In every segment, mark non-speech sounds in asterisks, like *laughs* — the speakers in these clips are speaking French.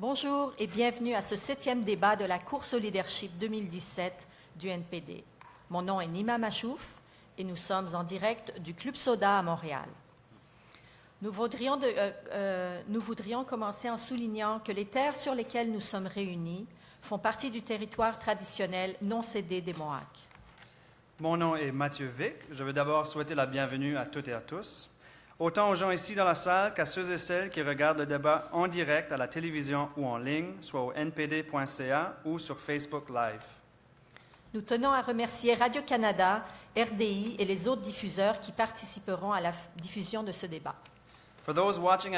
Bonjour et bienvenue à ce septième débat de la course au leadership 2017 du NPD. Mon nom est Nima Machouf et nous sommes en direct du Club Soda à Montréal. Euh, euh, nous voudrions, commencer en soulignant que les terres sur lesquelles nous sommes réunis font partie du territoire traditionnel non cédé des Mohawks. Mon nom est Mathieu Vic. Je veux d'abord souhaiter la bienvenue à toutes et à tous autant aux gens ici dans la salle qu'à ceux et celles qui regardent le débat en direct à la télévision ou en ligne, soit au npd.ca ou sur Facebook Live. Nous tenons à remercier Radio-Canada, RDI et les autres diffuseurs qui participeront à la diffusion de ce débat. to the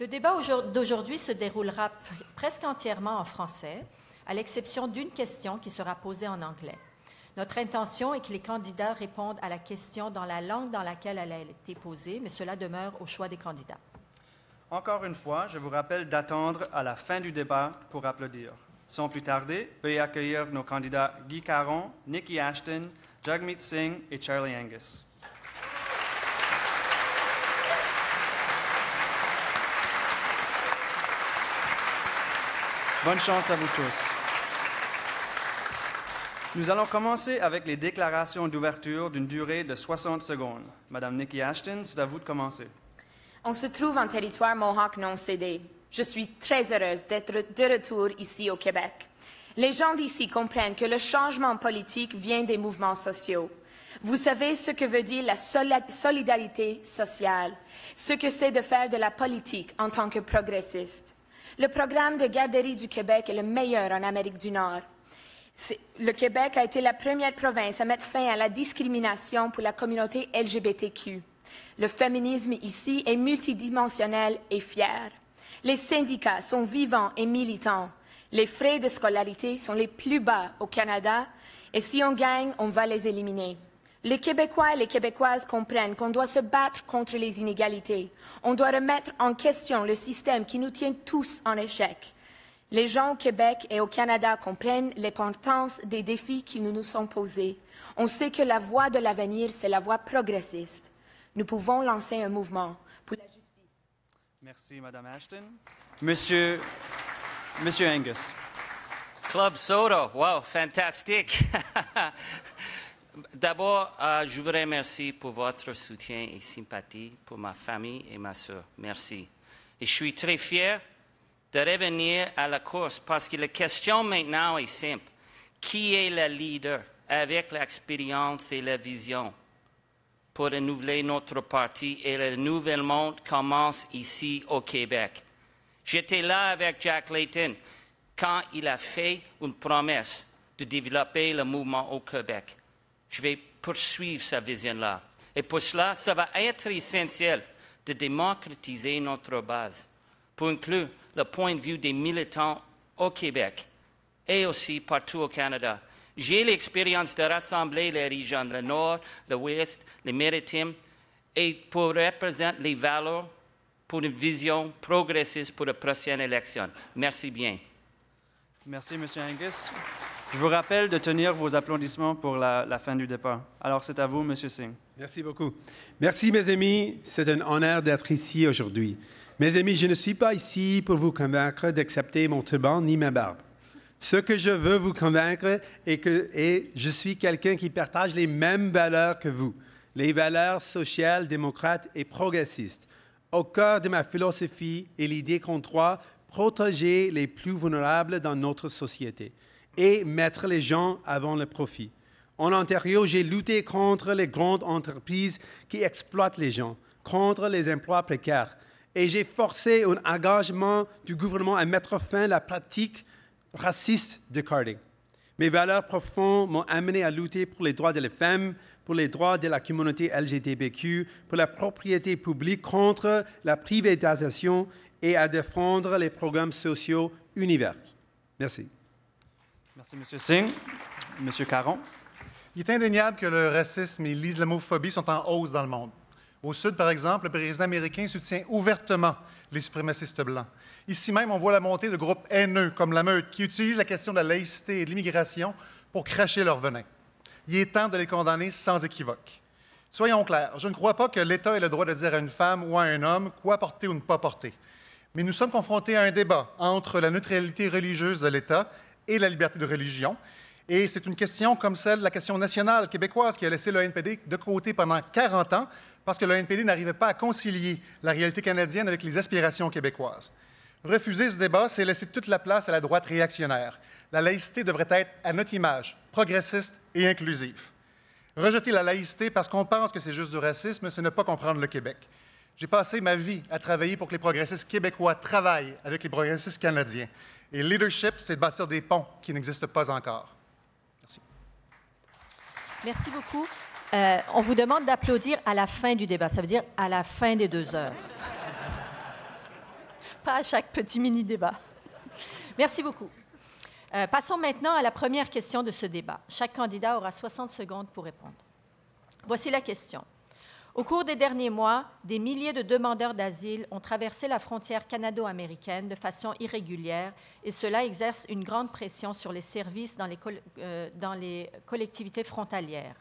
le débat d'aujourd'hui se déroulera presque entièrement en français, à l'exception d'une question qui sera posée en anglais. Notre intention est que les candidats répondent à la question dans la langue dans laquelle elle a été posée, mais cela demeure au choix des candidats. Encore une fois, je vous rappelle d'attendre à la fin du débat pour applaudir. Sans plus tarder, veuillez accueillir nos candidats Guy Caron, Nikki Ashton, Jagmeet Singh et Charlie Angus. Bonne chance à vous tous. Nous allons commencer avec les déclarations d'ouverture d'une durée de 60 secondes. Madame Nikki Ashton, c'est à vous de commencer. On se trouve en territoire Mohawk non cédé. Je suis très heureuse d'être de retour ici au Québec. Les gens d'ici comprennent que le changement politique vient des mouvements sociaux. Vous savez ce que veut dire la solidarité sociale, ce que c'est de faire de la politique en tant que progressiste. Le programme de garderie du Québec est le meilleur en Amérique du Nord. Le Québec a été la première province à mettre fin à la discrimination pour la communauté LGBTQ. Le féminisme ici est multidimensionnel et fier. Les syndicats sont vivants et militants. Les frais de scolarité sont les plus bas au Canada et si on gagne, on va les éliminer. Les Québécois et les Québécoises comprennent qu'on doit se battre contre les inégalités. On doit remettre en question le système qui nous tient tous en échec. Les gens au Québec et au Canada comprennent l'importance des défis qui nous nous sont posés. On sait que la voie de l'avenir, c'est la voie progressiste. Nous pouvons lancer un mouvement pour la justice. Merci, Madame Ashton. Monsieur, Monsieur Angus. Club Soto. wow, fantastique. *laughs* D'abord, euh, je vous remercie pour votre soutien et sympathie pour ma famille et ma soeur. Merci. Et je suis très fier de revenir à la course parce que la question maintenant est simple. Qui est le leader avec l'expérience et la vision pour renouveler notre parti et le nouvel monde commence ici au Québec. J'étais là avec Jack Layton quand il a fait une promesse de développer le mouvement au Québec. Je vais poursuivre sa vision-là. Et pour cela, ça va être essentiel de démocratiser notre base pour inclure le point de vue des militants au Québec et aussi partout au Canada. J'ai l'expérience de rassembler les régions, le Nord, l'Ouest, les Maritimes, et pour représenter les valeurs pour une vision progressiste pour la prochaine élection. Merci bien. Merci, M. Angus. Je vous rappelle de tenir vos applaudissements pour la, fin du départ. Alors, c'est à vous, Monsieur Singh. Merci beaucoup. Merci, mes amis. C'est un honneur d'être ici aujourd'hui. Mes amis, je ne suis pas ici pour vous convaincre d'accepter mon turban ni ma barbe. Ce que je veux vous convaincre est que et je suis quelqu'un qui partage les mêmes valeurs que vous, les valeurs sociales, démocrates et progressistes. Au cœur de ma philosophie est l'idée qu'on doit protéger les plus vulnérables dans notre société et mettre les gens avant le profit. En Ontario, j'ai lutté contre les grandes entreprises qui exploitent les gens, contre les emplois précaires, et j'ai forcé un engagement du gouvernement à mettre fin à la pratique raciste de carding. Mes valeurs profondes m'ont amené à lutter pour les droits des femmes, pour les droits de la communauté LGBTQ, pour la propriété publique contre la privatisation et à défendre les programmes sociaux universels. Merci. Merci, M. Singh. M. Caron. Il est indéniable que le racisme et l'islamophobie sont en hausse dans le monde. Au Sud, par exemple, le président américain soutient ouvertement les suprémacistes blancs. Ici même, on voit la montée de groupes haineux comme la Meute qui utilisent la question de la laïcité et de l'immigration pour cracher leur venin. Il est temps de les condamner sans équivoque. Soyons clairs, je ne crois pas que l'État ait le droit de dire à une femme ou à un homme quoi porter ou ne pas porter. Mais nous sommes confrontés à un débat entre la neutralité religieuse de l'État et la liberté de religion. Et c'est une question comme celle, la question nationale québécoise, qui a laissé le NPD de côté pendant 40 ans parce que le NPD n'arrivait pas à concilier la réalité canadienne avec les aspirations québécoises. Refuser ce débat, c'est laisser toute la place à la droite réactionnaire. La laïcité devrait être à notre image, progressiste et inclusive. Rejeter la laïcité parce qu'on pense que c'est juste du racisme, c'est ne pas comprendre le Québec. J'ai passé ma vie à travailler pour que les progressistes québécois travaillent avec les progressistes canadiens. Et leadership, c'est de bâtir des ponts qui n'existent pas encore. Merci. Merci beaucoup. Euh, on vous demande d'applaudir à la fin du débat, ça veut dire à la fin des deux heures. Pas à chaque petit mini-débat. Merci beaucoup. Euh, passons maintenant à la première question de ce débat. Chaque candidat aura 60 secondes pour répondre. Voici la question. Au cours des derniers mois, des milliers de demandeurs d'asile ont traversé la frontière canado-américaine de façon irrégulière et cela exerce une grande pression sur les services euh, dans les, collectivités frontalières.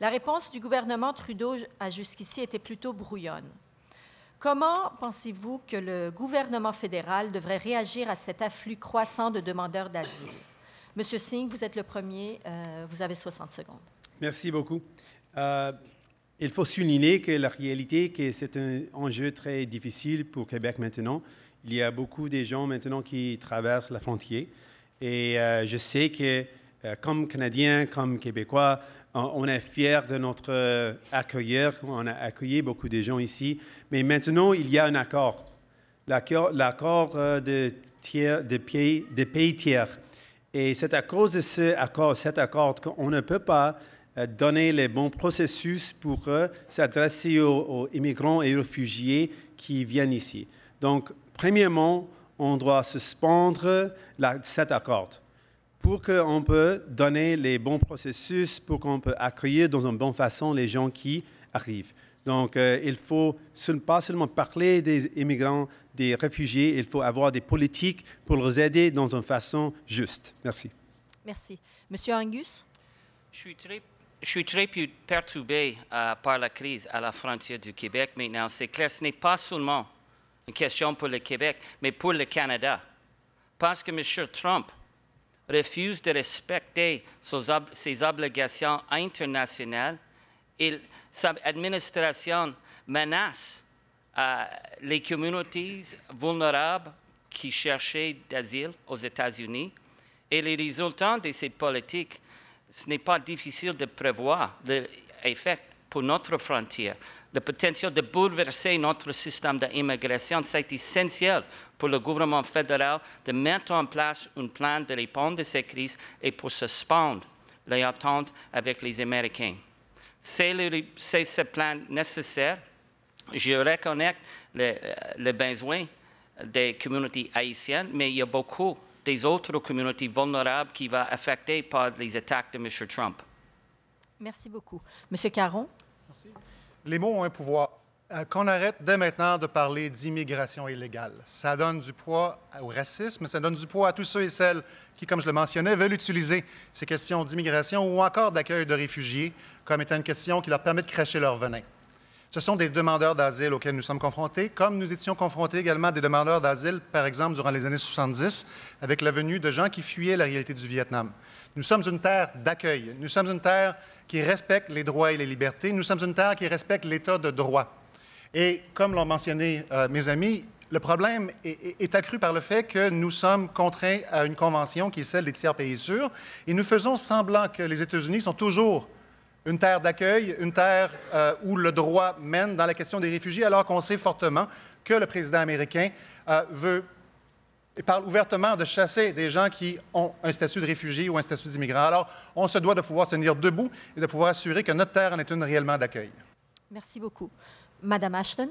La réponse du gouvernement Trudeau a jusqu'ici été plutôt brouillonne. Comment pensez-vous que le gouvernement fédéral devrait réagir à cet afflux croissant de demandeurs d'asile? Monsieur Singh, vous êtes le premier, euh, vous avez 60 secondes. Merci beaucoup. Euh, il faut souligner que la réalité, que c'est un enjeu très difficile pour Québec maintenant. Il y a beaucoup de gens maintenant qui traversent la frontière. Et euh, je sais que, euh, comme Canadien, comme Québécois, on, est fiers de notre accueillir, euh, accueilleur. On a accueilli beaucoup de gens ici. Mais maintenant, il y a un accord. L'accord, l'accord de, pays tiers. Et c'est à cause de accord, cet accord qu'on ne peut pas euh, donner les bons processus pour euh, s'adresser aux, immigrants et aux réfugiés qui viennent ici. Donc, premièrement, on doit suspendre cet accord pour qu'on peut donner les bons processus, pour qu'on peut accueillir dans une bonne façon les gens qui arrivent. Donc, euh, il faut pas seulement parler des immigrants, des réfugiés, il faut avoir des politiques pour les aider dans une façon juste. Merci. Merci. Monsieur Angus Je suis très je suis très perturbé euh, par la crise à la frontière du Québec maintenant. C'est clair, ce n'est pas seulement une question pour le Québec, mais pour le Canada. Parce que M. Trump refuse de respecter ses obligations internationales, et sa administration menace euh, les communautés vulnérables qui cherchaient d'asile aux États-Unis. Et les résultats de ces politiques ce n'est pas difficile de prévoir l'effet pour notre frontière. Le potentiel de bouleverser notre système d'immigration, c'est essentiel pour le gouvernement fédéral de mettre en place un plan de réponse à ces crises et pour suspendre les attentes avec les Américains. C'est ce plan nécessaire. Je reconnais les besoins des communautés haïtiennes, mais il y a beaucoup des autres communautés vulnérables qui va affecter par les attaques de M. Trump. Merci beaucoup. M. Caron. Merci. Les mots ont un pouvoir. Euh, qu'on arrête dès maintenant de parler d'immigration illégale. Ça donne du poids au racisme, ça donne du poids à tous ceux et celles qui, comme je le mentionnais, veulent utiliser ces questions d'immigration ou encore d'accueil de réfugiés comme étant une question qui leur permet de cracher leur venin. Ce sont des demandeurs d'asile auxquels nous sommes confrontés, comme nous étions confrontés également à des demandeurs d'asile, par exemple, durant les années 70, avec la venue de gens qui fuyaient la réalité du Vietnam. Nous sommes une terre d'accueil. Nous sommes une terre qui respecte les droits et les libertés. Nous sommes une terre qui respecte l'État de droit. Et comme l'ont mentionné euh, mes amis, le problème est, est, accru par le fait que nous sommes contraints à une convention qui est celle des tiers pays sûrs et nous faisons semblant que les États-Unis sont toujours une terre d'accueil, une terre euh, où le droit mène dans la question des réfugiés, alors qu'on sait fortement que le président américain euh, veut et parle ouvertement de chasser des gens qui ont un statut de réfugié ou un statut d'immigrant. Alors, on se doit de pouvoir se tenir debout et de pouvoir assurer que notre terre en est une réellement d'accueil. Merci beaucoup. Madame Ashton.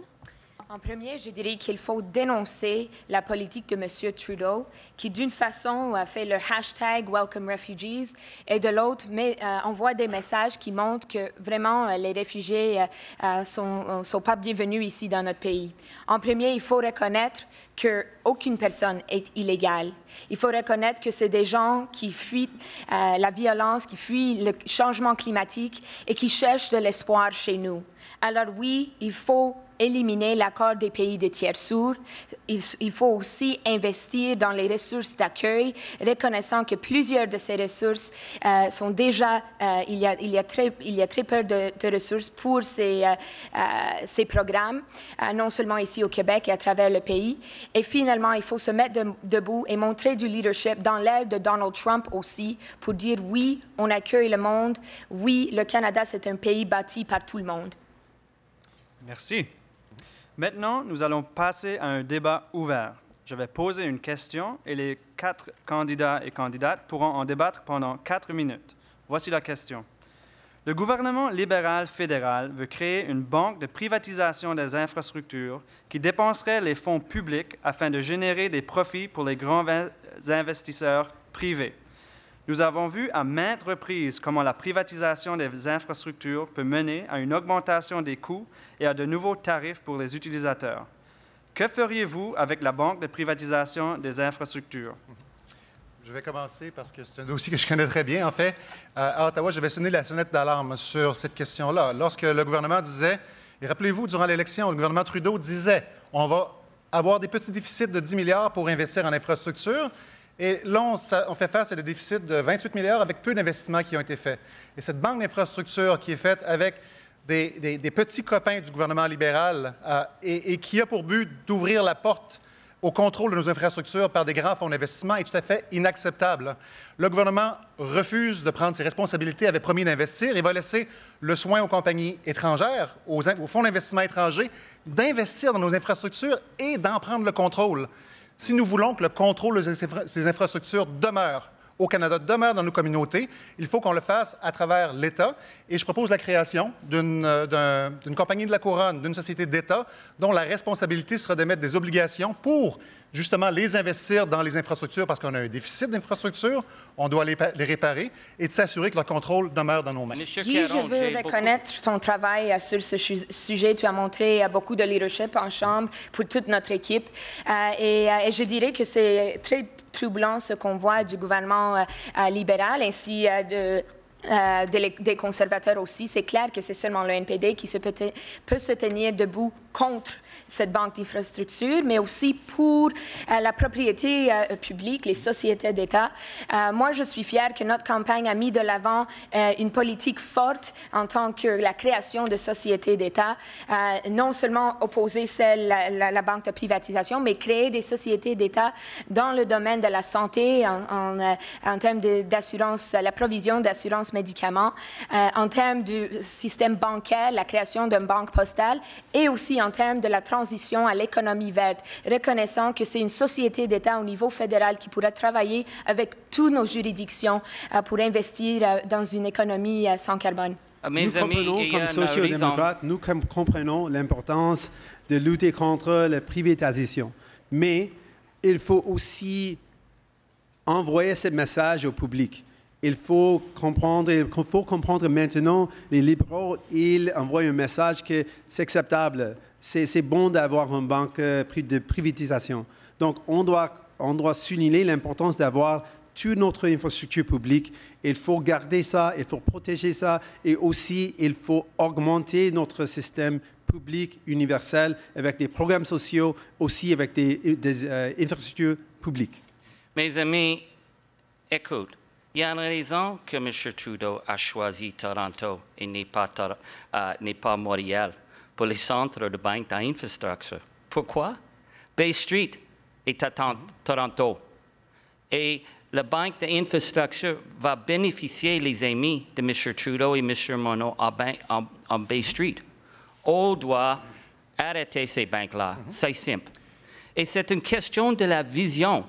En premier, je dirais qu'il faut dénoncer la politique de M. Trudeau, qui d'une façon a fait le hashtag Welcome Refugees et de l'autre euh, envoie des messages qui montrent que vraiment euh, les réfugiés euh, ne sont, pas bienvenus ici dans notre pays. En premier, il faut reconnaître qu'aucune personne est illégale. Il faut reconnaître que c'est des gens qui fuient la violence, qui fuient le changement climatique et qui cherchent de l'espoir chez nous. Alors oui, il faut éliminer l'accord des pays de tiers sourds. Il, faut aussi investir dans les ressources d'accueil, reconnaissant que plusieurs de ces ressources euh, sont déjà, euh, il, y a, très, peu de, ressources pour ces, euh, programmes, non seulement ici au Québec et à travers le pays. Et finalement, il faut se mettre debout et montrer du leadership dans l'ère de Donald Trump aussi, pour dire oui, on accueille le monde, oui, le Canada, c'est un pays bâti par tout le monde. Merci. Maintenant, nous allons passer à un débat ouvert. Je vais poser une question et les quatre candidats et candidates pourront en débattre pendant quatre minutes. Voici la question. Le gouvernement libéral fédéral veut créer une banque de privatisation des infrastructures qui dépenserait les fonds publics afin de générer des profits pour les grands investisseurs privés. Nous avons vu à maintes reprises comment la privatisation des infrastructures peut mener à une augmentation des coûts et à de nouveaux tarifs pour les utilisateurs. Que feriez-vous avec la banque de privatisation des infrastructures? Je vais commencer parce que c'est un dossier que je connais très bien. En fait, euh, à Ottawa, je vais sonner la sonnette d'alarme sur cette question-là. Lorsque le gouvernement disait, et rappelez-vous, durant l'élection, le gouvernement Trudeau disait, on va avoir des petits déficits de 10 milliards pour investir en infrastructures », et là, on, fait face à des déficits de 28 milliards avec peu d'investissements qui ont été faits. Et cette banque d'infrastructures qui est faite avec des, petits copains du gouvernement libéral euh, et, qui a pour but d'ouvrir la porte au contrôle de nos infrastructures par des grands fonds d'investissement est tout à fait inacceptable. Le gouvernement refuse de prendre ses responsabilités, avait promis d'investir et va laisser le soin aux compagnies étrangères, aux fonds d'investissement étrangers, d'investir dans nos infrastructures et d'en prendre le contrôle si nous voulons que le contrôle de ces infrastructures demeure au Canada demeure dans nos communautés. Il faut qu'on le fasse à travers l'État. Et je propose la création d'une euh, compagnie de la couronne, d'une société d'État, dont la responsabilité sera d'émettre des obligations pour justement les investir dans les infrastructures parce qu'on a un déficit d'infrastructures, on doit les, réparer et de s'assurer que leur contrôle demeure dans nos mains. Monsieur Guy, je veux reconnaître ton travail euh, sur ce sujet. Tu as montré euh, beaucoup de leadership en Chambre pour toute notre équipe. et, et je dirais que c'est très troublant ce qu'on voit du gouvernement euh, euh, libéral ainsi euh, de des, conservateurs aussi. C'est clair que c'est seulement le NPD qui se peut, peut, se tenir debout contre cette banque d'infrastructure, mais aussi pour euh, la propriété euh, publique, les sociétés d'État. Euh, moi, je suis fière que notre campagne a mis de l'avant une politique forte en tant que la création de sociétés d'État, non seulement opposer celle, la, la, banque de privatisation, mais créer des sociétés d'État dans le domaine de la santé, en, en, en termes d'assurance, la provision d'assurance médicaments, en termes du système bancaire, la création d'une banque postale, et aussi en termes de la transformation transition à l'économie verte, reconnaissant que c'est une société d'État au niveau fédéral qui pourra travailler avec toutes nos juridictions euh, pour investir euh, dans une économie euh, sans carbone. Ah, nous comprenons, comme sociaux-démocrates, nous comprenons l'importance de lutter contre la privatisation. Mais il faut aussi envoyer ce message au public. Il faut comprendre, il faut comprendre maintenant, les libéraux, ils envoient un message que c'est acceptable c'est bon d'avoir une banque euh, de privatisation. Donc, on doit, on doit souligner l'importance d'avoir toute notre infrastructure publique. Il faut garder ça, il faut protéger ça, et aussi, il faut augmenter notre système public universel avec des programmes sociaux, aussi avec des, euh, infrastructures publiques. Mes amis, écoute, il y a une raison que M. Trudeau a choisi Toronto et n'est pas, euh, pas Montréal pour les centres de banque d'infrastructure. Pourquoi? Bay Street est à Toronto. Et la banque d'infrastructure va bénéficier les amis de M. Trudeau et M. Monod en, Bay Street. On doit arrêter ces banques-là. Mhm. C'est simple. Et c'est une question de la vision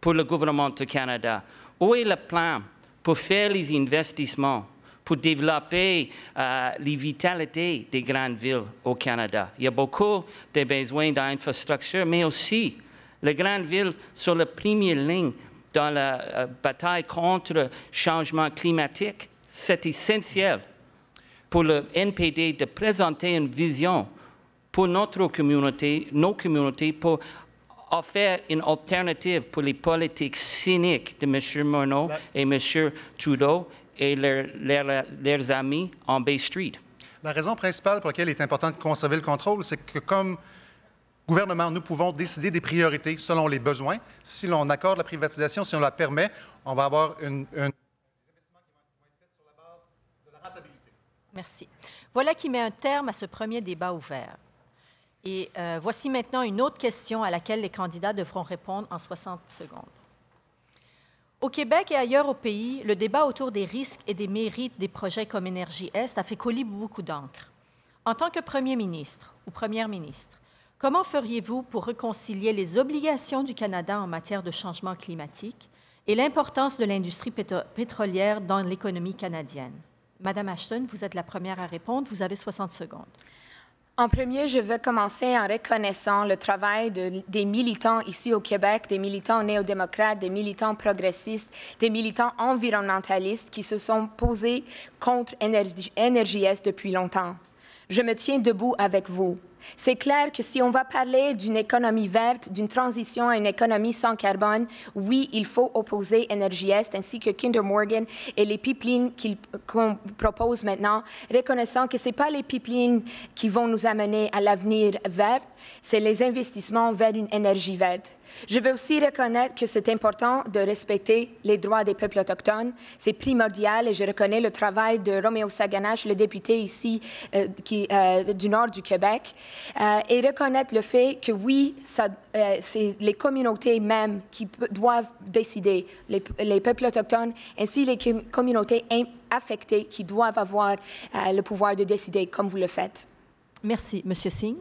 pour le gouvernement du Canada. Où est le plan pour faire les investissements pour développer la euh, les vitalités des grandes villes au Canada. Il y a beaucoup de besoins d'infrastructures, mais aussi les grandes villes sont la première ligne dans la euh, bataille contre le changement climatique. C'est essentiel pour le NPD de présenter une vision pour notre communauté, nos communautés, pour offrir une alternative pour les politiques cyniques de M. Morneau et M. Trudeau et leurs, amis en Bay Street. La raison principale pour laquelle il est important de conserver le contrôle, c'est que comme gouvernement, nous pouvons décider des priorités selon les besoins. Si l'on accorde la privatisation, si on la permet, on va avoir une, Merci. Voilà qui met un terme à ce premier débat ouvert. Et euh, voici maintenant une autre question à laquelle les candidats devront répondre en 60 secondes. Au Québec et ailleurs au pays, le débat autour des risques et des mérites des projets comme Énergie Est a fait coller beaucoup d'encre. En tant que Premier ministre ou Première ministre, comment feriez-vous pour réconcilier les obligations du Canada en matière de changement climatique et l'importance de l'industrie pétrolière dans l'économie canadienne? Madame Ashton, vous êtes la première à répondre. Vous avez 60 secondes. En premier, je veux commencer en reconnaissant le travail des militants ici au Québec, des militants néo-démocrates, des militants progressistes, des militants environnementalistes qui se sont posés contre NRJS depuis longtemps. Je me tiens debout avec vous. C'est clair que si on va parler d'une économie verte, d'une transition à une économie sans carbone, oui, il faut opposer Energy Est ainsi que Kinder Morgan et les pipelines qu'on propose maintenant, reconnaissant que ce pas les pipelines qui vont nous amener à l'avenir vert, c'est les investissements vers une énergie verte. Je veux aussi reconnaître que c'est important de respecter les droits des peuples autochtones. C'est primordial et je reconnais le travail de Roméo Saganache, le député ici euh, euh, du nord du Québec, euh, et reconnaître le fait que oui, c'est les communautés mêmes qui doivent décider, les, peuples autochtones, ainsi les communautés affectées qui doivent avoir le pouvoir de décider comme vous le faites. Merci, Monsieur Singh.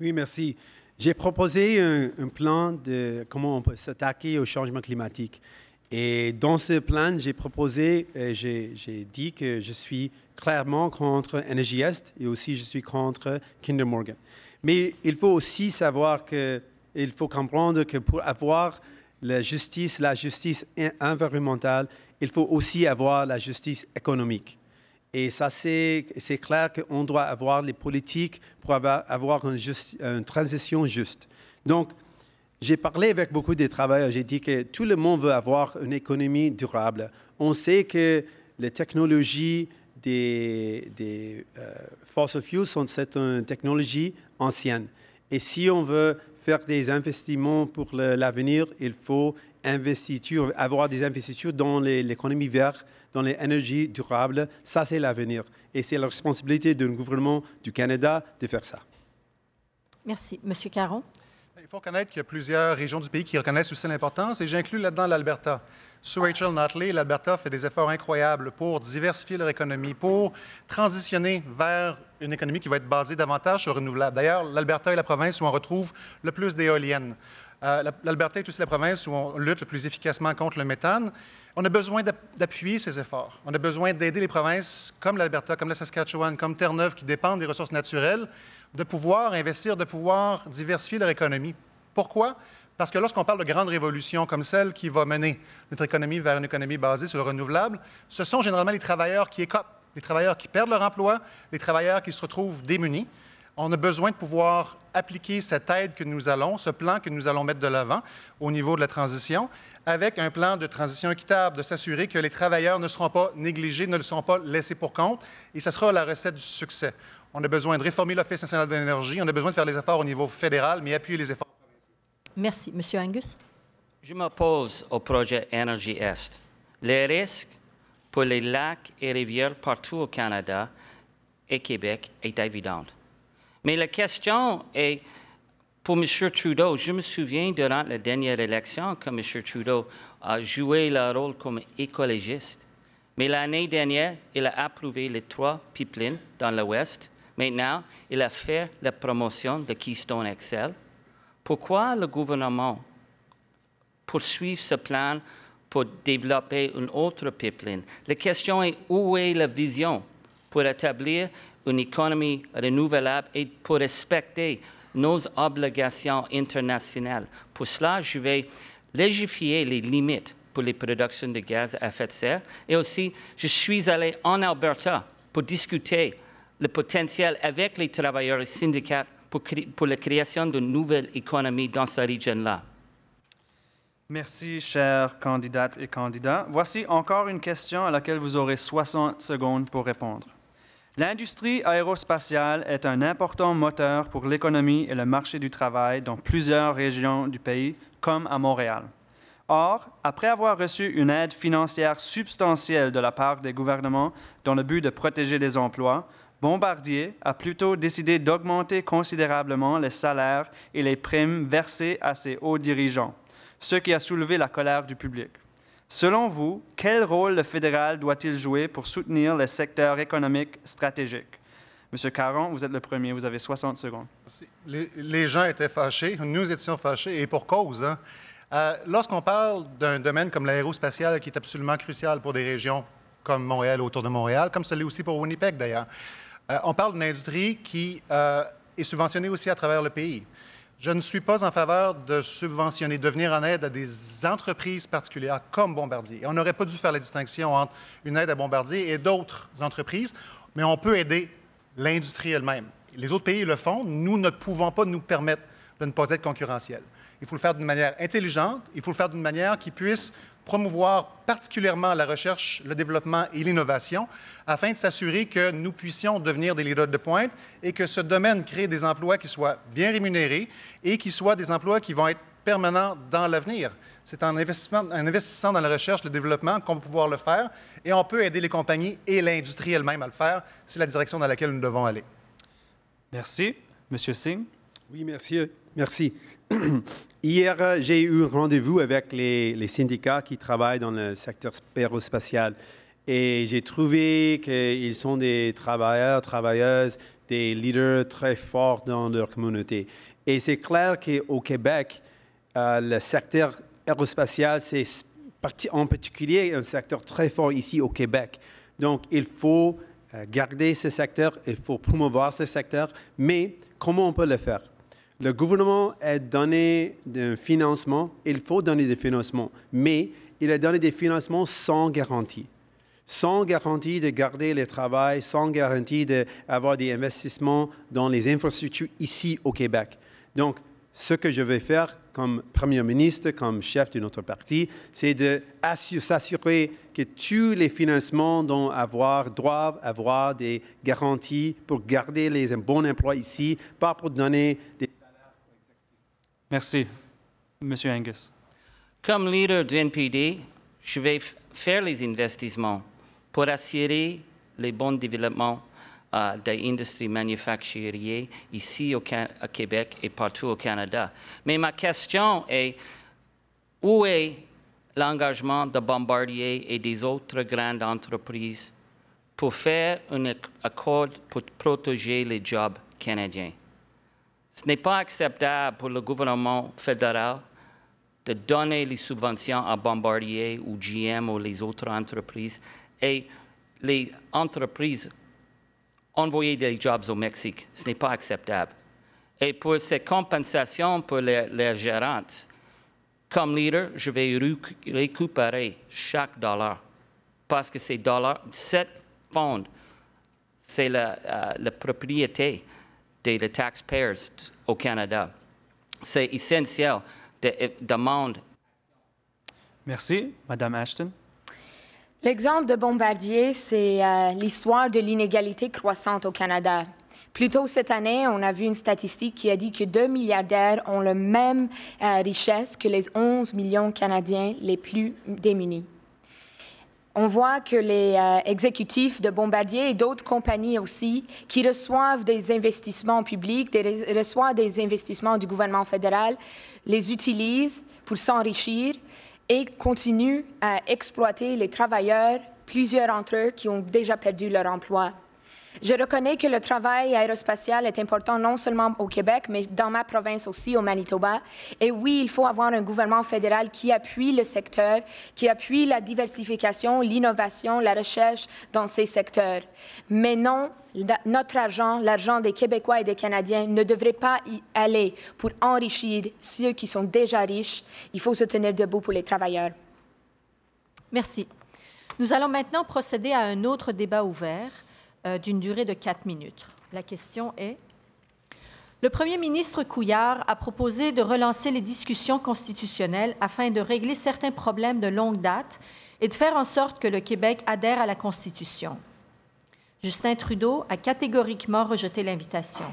Oui, merci. J'ai proposé un, plan de comment on peut s'attaquer au changement climatique. Et dans ce plan, j'ai proposé, euh, j'ai dit que je suis clairement contre Energy et aussi je suis contre Kinder Morgan. Mais il faut aussi savoir que, il faut comprendre que pour avoir la justice, la justice environnementale, il faut aussi avoir la justice économique. Et ça, c'est clair qu'on doit avoir les politiques pour avoir, une, transition juste. Donc, j'ai parlé avec beaucoup de travailleurs, j'ai dit que tout le monde veut avoir une économie durable. On sait que les technologies des, des euh, sont une technologie ancienne. Et si on veut faire des investissements pour l'avenir, il faut investir avoir des investitures dans l'économie verte dans les énergies durables. Ça, c'est l'avenir. Et c'est la responsabilité d'un gouvernement du Canada de faire ça. Merci. Monsieur Caron. Ben, il faut reconnaître qu'il y a plusieurs régions du pays qui reconnaissent aussi l'importance, et j'inclus là-dedans l'Alberta. Sous Rachel Notley, l'Alberta fait des efforts incroyables pour diversifier leur économie, pour transitionner vers une économie qui va être basée davantage sur renouvelables. D'ailleurs, l'Alberta est la province où on retrouve le plus d'éoliennes. Euh, L'Alberta est aussi la province où on lutte le plus efficacement contre le méthane. On a besoin d'appuyer ces efforts. On a besoin d'aider les provinces comme l'Alberta, comme la Saskatchewan, comme Terre-Neuve, qui dépendent des ressources naturelles, de pouvoir investir, de pouvoir diversifier leur économie. Pourquoi? Parce que lorsqu'on parle de grandes révolutions comme celle qui va mener notre économie vers une économie basée sur le renouvelable, ce sont généralement les travailleurs qui écopent, les travailleurs qui perdent leur emploi, les travailleurs qui se retrouvent démunis on a besoin de pouvoir appliquer cette aide que nous allons, ce plan que nous allons mettre de l'avant au niveau de la transition, avec un plan de transition équitable, de s'assurer que les travailleurs ne seront pas négligés, ne le seront pas laissés pour compte, et ce sera la recette du succès. On a besoin de réformer l'Office national de l'énergie, on a besoin de faire les efforts au niveau fédéral, mais appuyer les efforts. Merci. Monsieur Angus? Je m'oppose au projet Energy Est. Les risques pour les lacs et rivières partout au Canada et Québec est évident. Mais la question est, pour M. Trudeau, je me souviens durant la dernière élection que M. Trudeau a joué le rôle comme écologiste. Mais l'année dernière, il a approuvé les trois pipelines dans l'Ouest. Maintenant, il a fait la promotion de Keystone XL. Pourquoi le gouvernement poursuit ce plan pour développer une autre pipeline? La question est où est la vision pour établir une économie renouvelable et pour respecter nos obligations internationales. Pour cela, je vais légifier les limites pour les productions de gaz à effet de serre. Et aussi, je suis allé en Alberta pour discuter le potentiel avec les travailleurs et syndicats pour, pour la création de nouvelle économie dans cette région-là. Merci, chers candidates et candidats. Voici encore une question à laquelle vous aurez 60 secondes pour répondre. L'industrie aérospatiale est un important moteur pour l'économie et le marché du travail dans plusieurs régions du pays, comme à Montréal. Or, après avoir reçu une aide financière substantielle de la part des gouvernements dans le but de protéger les emplois, Bombardier a plutôt décidé d'augmenter considérablement les salaires et les primes versées à ses hauts dirigeants, ce qui a soulevé la colère du public. Selon vous, quel rôle le fédéral doit-il jouer pour soutenir les secteurs économiques stratégiques Monsieur Caron, vous êtes le premier, vous avez 60 secondes. Les, gens étaient fâchés, nous étions fâchés, et pour cause. Hein. Euh, lorsqu'on parle d'un domaine comme l'aérospatial, qui est absolument crucial pour des régions comme Montréal, autour de Montréal, comme celui aussi pour Winnipeg d'ailleurs, euh, on parle d'une industrie qui euh, est subventionnée aussi à travers le pays. Je ne suis pas en faveur de subventionner, de venir en aide à des entreprises particulières comme Bombardier. on n'aurait pas dû faire la distinction entre une aide à Bombardier et d'autres entreprises, mais on peut aider l'industrie elle-même. Les autres pays le font. Nous ne pouvons pas nous permettre de ne pas être concurrentiels. Il faut le faire d'une manière intelligente, il faut le faire d'une manière qui puisse promouvoir particulièrement la recherche, le développement et l'innovation afin de s'assurer que nous puissions devenir des leaders de pointe et que ce domaine crée des emplois qui soient bien rémunérés et qui soient des emplois qui vont être permanents dans l'avenir. C'est en, investissant dans la recherche, le développement qu'on va pouvoir le faire et on peut aider les compagnies et l'industrie elle-même à le faire. C'est la direction dans laquelle nous devons aller. Merci. Monsieur Singh. Oui, merci. Merci. *clears throat* Hier, j'ai eu rendez-vous avec les, syndicats qui travaillent dans le secteur aérospatial. Et j'ai trouvé qu'ils sont des travailleurs, travailleuses, des leaders très forts dans leur communauté. Et c'est clair qu'au Québec, euh, le secteur aérospatial, c'est en particulier un secteur très fort ici au Québec. Donc, il faut euh, garder ce secteur, il faut promouvoir ce secteur, mais comment on peut le faire? Le gouvernement a donné des financement, il faut donner des financements, mais il a donné des financements sans garantie. Sans garantie de garder le travail, sans garantie d'avoir des investissements dans les infrastructures ici au Québec. Donc, ce que je vais faire comme Premier ministre, comme chef de notre parti, c'est de s'assurer que tous les financements dont avoir doivent avoir des garanties pour garder les bons emplois ici, pas pour donner des Merci, Monsieur Angus. Comme leader du NPD, je vais faire les investissements pour assurer les bons développements de euh, des industries manufacturières ici au, Québec et partout au Canada. Mais ma question est, où est l'engagement de Bombardier et des autres grandes entreprises pour faire un accord pour protéger les jobs canadiens? Ce n'est pas acceptable pour le gouvernement fédéral de donner les subventions à Bombardier ou GM ou les autres entreprises et les entreprises envoyer des jobs au Mexique. Ce n'est pas acceptable. Et pour ces compensations pour les, les gérantes, comme leader, je vais récupérer chaque dollar parce que ces dollars, cette fonds, c'est la euh, propriété des taxpayers au Canada. C'est essentiel de demander. Merci, Madame Ashton. L'exemple de Bombardier, c'est euh, l'histoire de l'inégalité croissante au Canada. Plus tôt cette année, on a vu une statistique qui a dit que deux milliardaires ont la même euh, richesse que les 11 millions Canadiens les plus démunis on voit que les euh, exécutifs de Bombardier et d'autres compagnies aussi, qui reçoivent des investissements publics, des, reçoivent des investissements du gouvernement fédéral, les utilisent pour s'enrichir et continuent à exploiter les travailleurs, plusieurs d'entre eux qui ont déjà perdu leur emploi je reconnais que le travail aérospatial est important non seulement au Québec, mais dans ma province aussi, au Manitoba. Et oui, il faut avoir un gouvernement fédéral qui appuie le secteur, qui appuie la diversification, l'innovation, la recherche dans ces secteurs. Mais non, notre argent, l'argent des Québécois et des Canadiens, ne devrait pas y aller pour enrichir ceux qui sont déjà riches. Il faut se tenir debout pour les travailleurs. Merci. Nous allons maintenant procéder à un autre débat ouvert. Euh, d'une durée de quatre minutes. La question est Le Premier ministre Couillard a proposé de relancer les discussions constitutionnelles afin de régler certains problèmes de longue date et de faire en sorte que le Québec adhère à la Constitution. Justin Trudeau a catégoriquement rejeté l'invitation.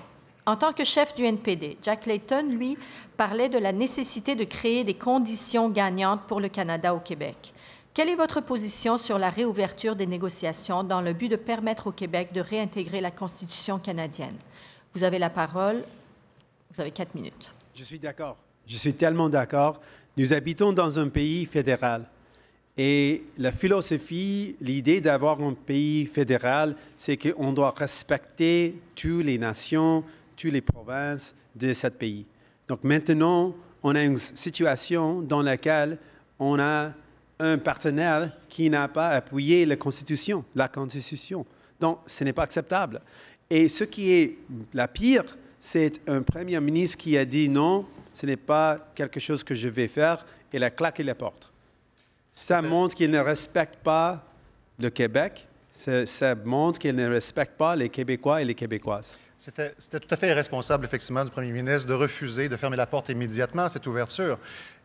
En tant que chef du NPD, Jack Layton, lui, parlait de la nécessité de créer des conditions gagnantes pour le Canada au Québec. Quelle est votre position sur la réouverture des négociations dans le but de permettre au Québec de réintégrer la Constitution canadienne? Vous avez la parole. Vous avez quatre minutes. Je suis d'accord. Je suis tellement d'accord. Nous habitons dans un pays fédéral. Et la philosophie, l'idée d'avoir un pays fédéral, c'est qu'on doit respecter toutes les nations, toutes les provinces de ce pays. Donc maintenant, on a une situation dans laquelle on a un partenaire qui n'a pas appuyé la Constitution, la Constitution. Donc, ce n'est pas acceptable. Et ce qui est la pire, c'est un Premier ministre qui a dit non, ce n'est pas quelque chose que je vais faire, et il a claqué la porte. Ça montre qu'il ne respecte pas le Québec, ça, ça montre qu'il ne respecte pas les Québécois et les Québécoises. C'était tout à fait irresponsable, effectivement, du Premier ministre de refuser de fermer la porte immédiatement à cette ouverture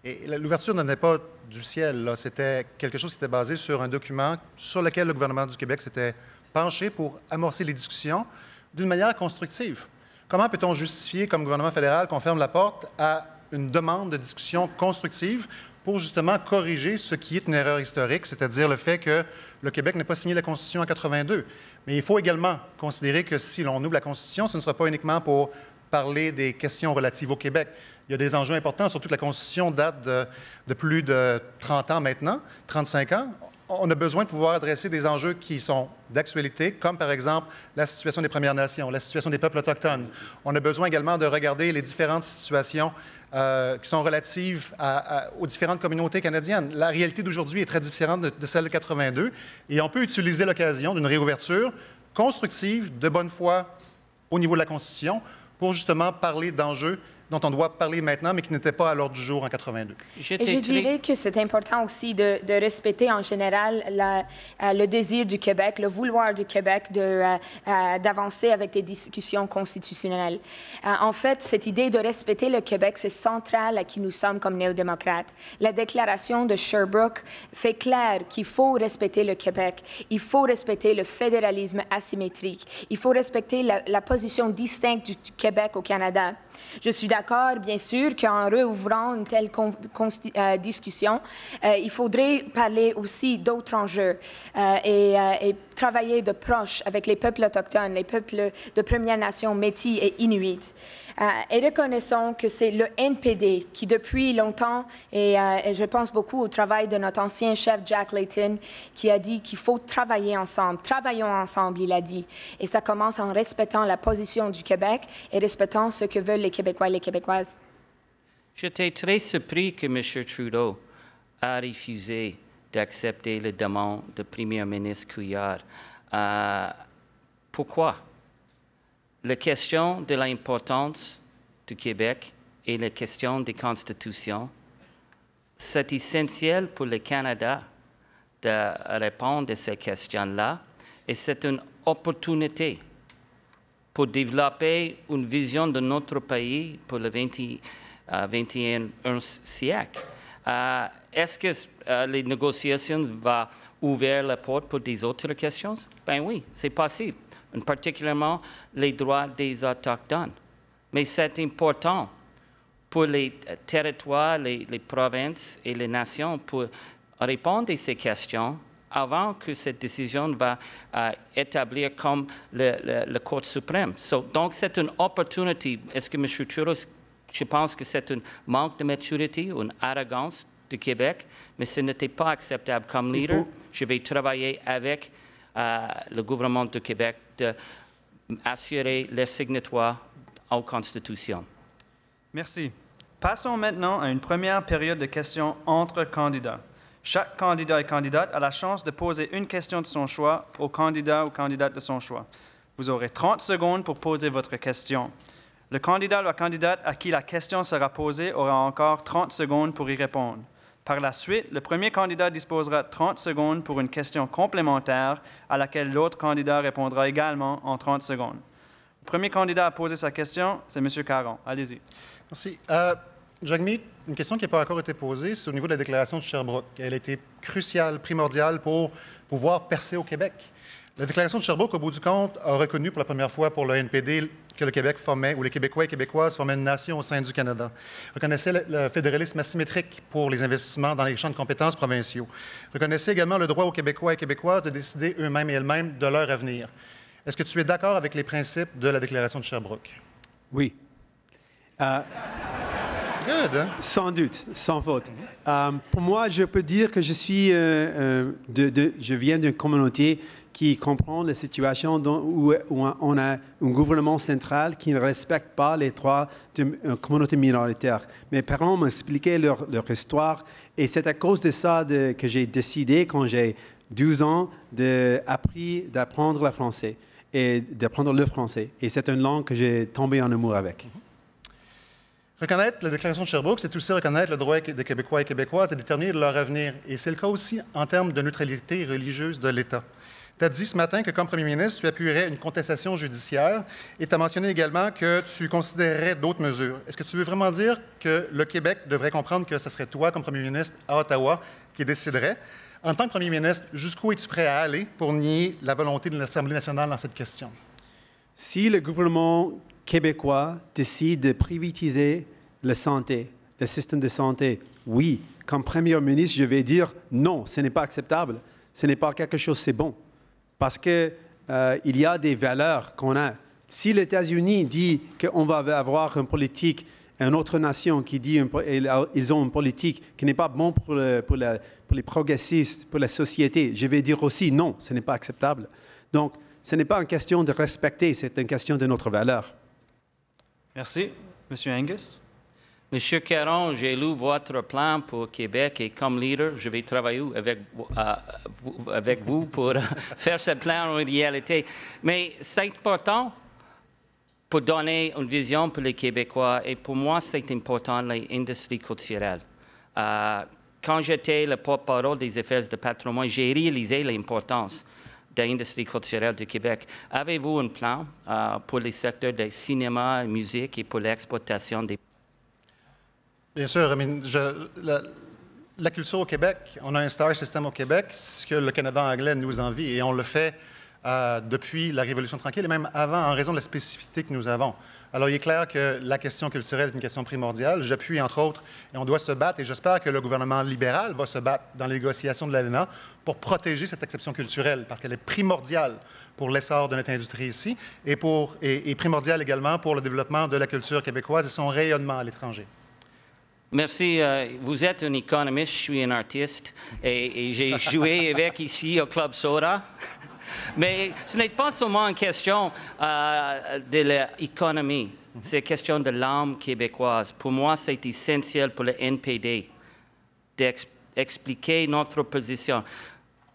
l'ouverture n'en venait pas du ciel. C'était quelque chose qui était basé sur un document sur lequel le gouvernement du Québec s'était penché pour amorcer les discussions d'une manière constructive. Comment peut-on justifier, comme gouvernement fédéral, qu'on ferme la porte à une demande de discussion constructive pour justement corriger ce qui est une erreur historique, c'est-à-dire le fait que le Québec n'a pas signé la Constitution en 82. Mais il faut également considérer que si l'on ouvre la Constitution, ce ne sera pas uniquement pour parler des questions relatives au Québec il y a des enjeux importants, surtout que la Constitution date de, plus de 30 ans maintenant, 35 ans on a besoin de pouvoir adresser des enjeux qui sont d'actualité, comme par exemple la situation des Premières Nations, la situation des peuples autochtones. On a besoin également de regarder les différentes situations euh, qui sont relatives aux différentes communautés canadiennes. La réalité d'aujourd'hui est très différente de, de, celle de 82 et on peut utiliser l'occasion d'une réouverture constructive, de bonne foi au niveau de la Constitution, pour justement parler d'enjeux dont on doit parler maintenant, mais qui n'était pas à l'ordre du jour en 82. Je, Et je dirais que c'est important aussi de, respecter en général euh, le désir du Québec, le vouloir du Québec euh, euh, d'avancer de, avec des discussions constitutionnelles. en fait, cette idée de respecter le Québec, c'est central à qui nous sommes comme néo-démocrates. La déclaration de Sherbrooke fait clair qu'il faut respecter le Québec, il faut respecter le fédéralisme asymétrique, il faut respecter la, la position distincte du Québec au Canada. Je suis d'accord, bien sûr, qu'en réouvrant une telle euh, discussion, euh, il faudrait parler aussi d'autres enjeux euh, et, et, travailler de proche avec les peuples autochtones, les peuples de première nation Métis et Inuits. Euh, et reconnaissons que c'est le NPD qui, depuis longtemps, euh, et, je pense beaucoup au travail de notre ancien chef Jack Layton, qui a dit qu'il faut travailler ensemble. Travaillons ensemble, il a dit. Et ça commence en respectant la position du Québec et respectant ce que veulent les Québécois et les Québécoises. J'étais très surpris que M. Trudeau a refusé d'accepter les demande du Premier ministre Couillard. Euh, pourquoi? la question de l'importance du Québec et la question des constitutions, c'est essentiel pour le Canada de répondre à ces questions-là et c'est une opportunité pour développer une vision de notre pays pour le 21e euh, siècle. Euh, est-ce que euh, les négociations vont ouvrir la porte pour des autres questions? Ben oui, c'est possible particulièrement les droits des autochtones. Mais c'est important pour les territoires, les, provinces et les nations pour répondre à ces questions avant que cette décision va euh, établir comme le, le, suprême. donc, c'est une opportunité. Est-ce que M. Churros, je pense que c'est un manque de maturité, une arrogance du Québec, mais ce n'était pas acceptable comme leader. Je vais travailler avec le gouvernement du Québec d'assurer les signatoires aux constitutions. Merci. Passons maintenant à une première période de questions entre candidats. Chaque candidat et candidate a la chance de poser une question de son choix au candidat ou candidate de son choix. Vous aurez 30 secondes pour poser votre question. Le candidat ou la candidate à qui la question sera posée aura encore 30 secondes pour y répondre. Par la suite, le premier candidat disposera 30 secondes pour une question complémentaire à laquelle l'autre candidat répondra également en 30 secondes. Le premier candidat à poser sa question, c'est M. Caron. Allez-y. Merci. Euh, Jagmeet, une question qui n'a pas encore été posée, c'est au niveau de la déclaration de Sherbrooke. Elle était cruciale, primordiale pour pouvoir percer au Québec. La déclaration de Sherbrooke, au bout du compte, a reconnu pour la première fois pour le NPD que le Québec formait, ou les Québécois et Québécoises formaient une nation au sein du Canada, reconnaissait le, fédéralisme asymétrique pour les investissements dans les champs de compétences provinciaux, reconnaissait également le droit aux Québécois et Québécoises de décider eux-mêmes et elles-mêmes de leur avenir. Est-ce que tu es d'accord avec les principes de la déclaration de Sherbrooke? Oui. Euh, Good, hein? Sans doute, sans faute. Euh, pour moi, je peux dire que je suis, euh, je viens d'une communauté qui comprend la situation où, on a un gouvernement central qui ne respecte pas les droits d'une euh, communauté minoritaire. Mes parents m'ont expliqué leur, histoire et c'est à cause de ça que j'ai décidé, quand j'ai 12 ans, d'apprendre le français et d'apprendre le français. Et c'est une langue que j'ai tombé en amour avec. Reconnaître la déclaration de Sherbrooke, c'est aussi reconnaître le droit des Québécois et Québécoises à déterminer leur avenir. Et c'est le cas aussi en termes de neutralité religieuse de l'État. Tu as dit ce matin que, comme Premier ministre, tu appuierais une contestation judiciaire et tu as mentionné également que tu considérerais d'autres mesures. Est-ce que tu veux vraiment dire que le Québec devrait comprendre que ce serait toi, comme Premier ministre, à Ottawa, qui déciderait? En tant que Premier ministre, jusqu'où es-tu prêt à aller pour nier la volonté de l'Assemblée nationale dans cette question? Si le gouvernement québécois décide de privatiser la santé, le système de santé, oui, comme Premier ministre, je vais dire non, ce n'est pas acceptable, ce n'est pas quelque chose, c'est bon parce qu'il euh, y a des valeurs qu'on a. Si les États-Unis disent qu'on va avoir une politique, une autre nation qui dit qu'ils ont une politique qui n'est pas bonne pour, pour, les progressistes, pour la société, je vais dire aussi non, ce n'est pas acceptable. Donc, ce n'est pas une question de respecter, c'est une question de notre valeur. Merci. Monsieur Angus Monsieur Caron, j'ai lu votre plan pour Québec et comme leader, je vais travailler avec, vous euh, pour *laughs* faire ce plan en réalité. Mais c'est important pour donner une vision pour les Québécois et pour moi, c'est important l'industrie culturelle. Euh, quand j'étais le porte-parole des affaires de patrimoine, j'ai réalisé l'importance de l'industrie culturelle du Québec. Avez-vous un plan euh, pour les secteurs du cinéma, musique et pour l'exploitation des Bien sûr. je, la, culture au Québec, on a un star system au Québec, ce que le Canada anglais nous envie, et on le fait euh, depuis la Révolution tranquille et même avant, en raison de la spécificité que nous avons. Alors, il est clair que la question culturelle est une question primordiale. J'appuie, entre autres, et on doit se battre, et j'espère que le gouvernement libéral va se battre dans les négociations de l'ALENA pour protéger cette exception culturelle, parce qu'elle est primordiale pour l'essor de notre industrie ici et, pour, et primordiale également pour le développement de la culture québécoise et son rayonnement à l'étranger. Merci. Euh, vous êtes un économiste, je suis un artiste et, j'ai *laughs* joué avec ici au Club Sora. Mais ce n'est pas seulement une question euh, de l'économie, c'est une question de l'âme québécoise. Pour moi, c'est essentiel pour le NPD d'expliquer notre position.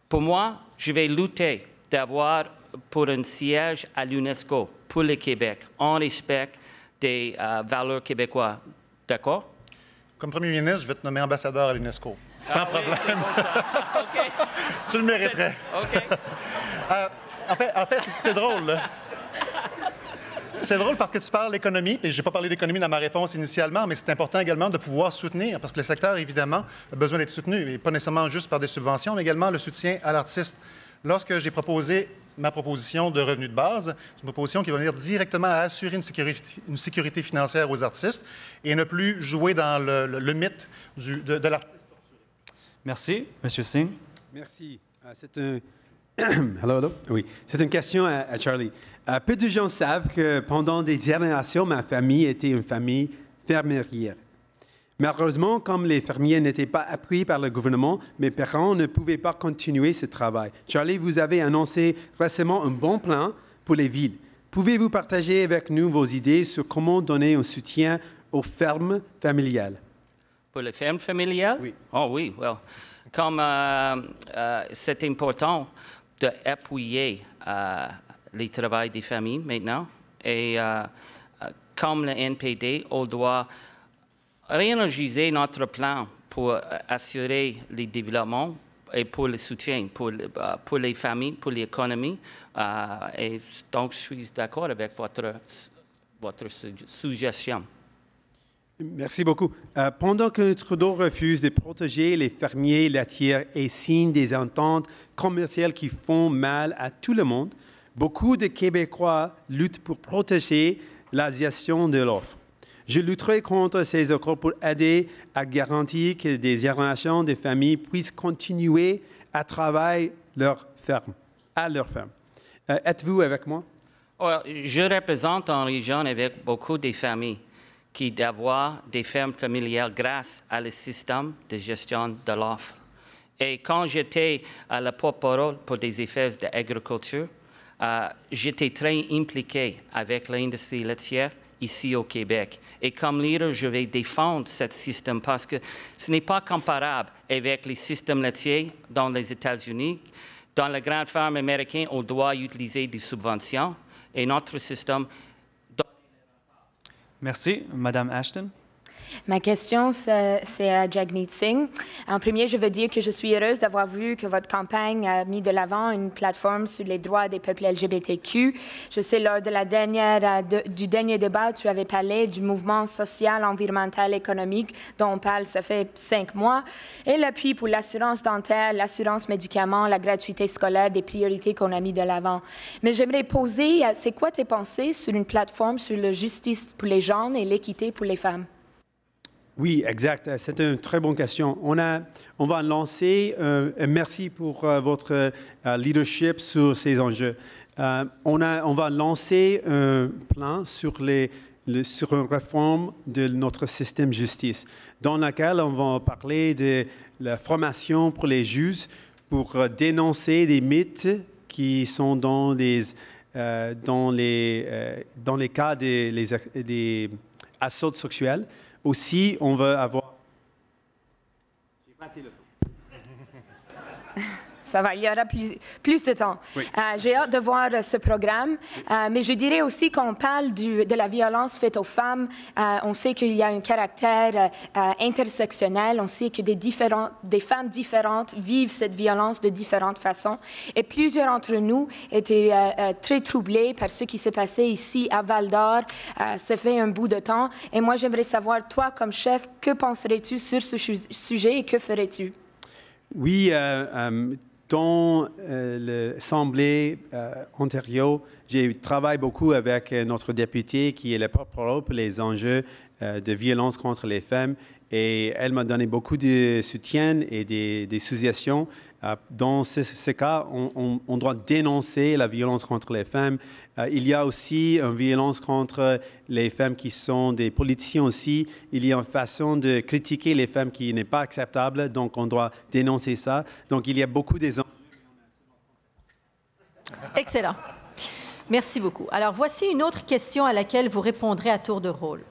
Pour moi, je vais lutter d'avoir pour un siège à l'UNESCO pour le Québec en respect des euh, valeurs québécoises. D'accord comme premier ministre, je vais te nommer ambassadeur à l'UNESCO. Sans ah, problème. *laughs* tu le mériterais. *laughs* Euh, en fait, c'est drôle. C'est drôle parce que tu parles d'économie, et je n'ai pas parlé d'économie dans ma réponse initialement, mais c'est important également de pouvoir soutenir, parce que le secteur, évidemment, a besoin d'être soutenu, et pas nécessairement juste par des subventions, mais également le soutien à l'artiste. Lorsque j'ai proposé ma proposition de revenu de base, c'est une proposition qui va venir directement à assurer une sécurité, financière aux artistes et ne plus jouer dans le, mythe du, de, l'artiste torturé. Merci. Monsieur Singh. Merci. Ah, c'est un... *coughs* Oui, une question à, Charlie. Ah, peu de gens savent que pendant des générations, ma famille était une famille fermière. Malheureusement, comme les fermiers n'étaient pas appuyés par le gouvernement, mes parents ne pouvaient pas continuer ce travail. Charlie, vous avez annoncé récemment un bon plan pour les villes. Pouvez-vous partager avec nous vos idées sur comment donner un soutien aux fermes familiales? Pour les fermes familiales? Oui. Oh oui, well, comme euh, euh, c'est important d'appuyer euh, le travail des familles maintenant, et euh, comme le NPD, on doit réenergiser notre plan pour euh, assurer le développement et pour le soutien pour, euh, les familles, pour l'économie. Euh, et donc, je suis d'accord avec votre, suggestion. Merci beaucoup. pendant que Trudeau refuse de protéger les fermiers laitiers et signe des ententes commerciales qui font mal à tout le monde, beaucoup de Québécois luttent pour protéger la de l'offre. Je lutterai contre ces accords pour aider à garantir que des générations de familles puissent continuer à travailler leur fermes, à leur ferme. Euh, êtes-vous avec moi? Oh, je représente en région avec beaucoup de familles qui d'avoir des fermes familiales grâce à le système de gestion de l'offre. Et quand j'étais à la porte-parole pour des effets d'agriculture, euh, j'étais très impliqué avec l'industrie laitière ici au Québec. Et comme leader, je vais défendre ce système parce que ce n'est pas comparable avec les systèmes laitiers dans les États-Unis. Dans la grande ferme américaine, on doit utiliser des subventions et notre système... Merci, Madame Ashton. Ma question, c'est à Jagmeet Singh. En premier, je veux dire que je suis heureuse d'avoir vu que votre campagne a mis de l'avant une plateforme sur les droits des peuples LGBTQ. Je sais, lors de la dernière, euh, du dernier débat, tu avais parlé du mouvement social, environnemental, économique dont on parle, ça fait cinq mois, et l'appui pour l'assurance dentaire, l'assurance médicaments, la gratuité scolaire, des priorités qu'on a mis de l'avant. Mais j'aimerais poser, euh, c'est quoi tes pensées sur une plateforme sur la justice pour les jeunes et l'équité pour les femmes? Oui, exact. Euh, c'est une très bonne question. On, va lancer, euh, merci pour euh, votre leadership sur ces enjeux. on, va lancer un plan sur, les, sur une réforme de notre système justice, dans laquelle on va parler de la formation pour les juges pour dénoncer des mythes qui sont dans les, dans les, cas des des assauts sexuels aussi, on veut avoir ça va, il y aura plus, plus de temps. Euh, j'ai hâte de voir euh, ce programme, euh, mais je dirais aussi qu'on parle du, de la violence faite aux femmes, on sait qu'il y a un caractère intersectionnel, on sait que des, des femmes différentes vivent cette violence de différentes façons, et plusieurs d'entre nous étaient très troublés par ce qui s'est passé ici à Val d'Or, ça fait un bout de temps, et moi j'aimerais savoir, toi comme chef, que penserais-tu sur ce sujet et que ferais-tu? Oui, euh, dans euh, l'Assemblée euh, Ontario, j'ai travaillé beaucoup avec euh, notre député qui est le propre pour les enjeux de violence contre les femmes et elle m'a donné beaucoup de soutien et des, suggestions. Euh, dans ce cas, on, doit dénoncer la violence contre les femmes. Euh, il y a aussi une violence contre les femmes qui sont des politiciens aussi. Il y a une façon de critiquer les femmes qui n'est pas acceptable. Donc, on doit dénoncer ça. Donc, il y a beaucoup des... Excellent. Merci beaucoup. Alors, voici une autre question à laquelle vous répondrez à tour de rôle.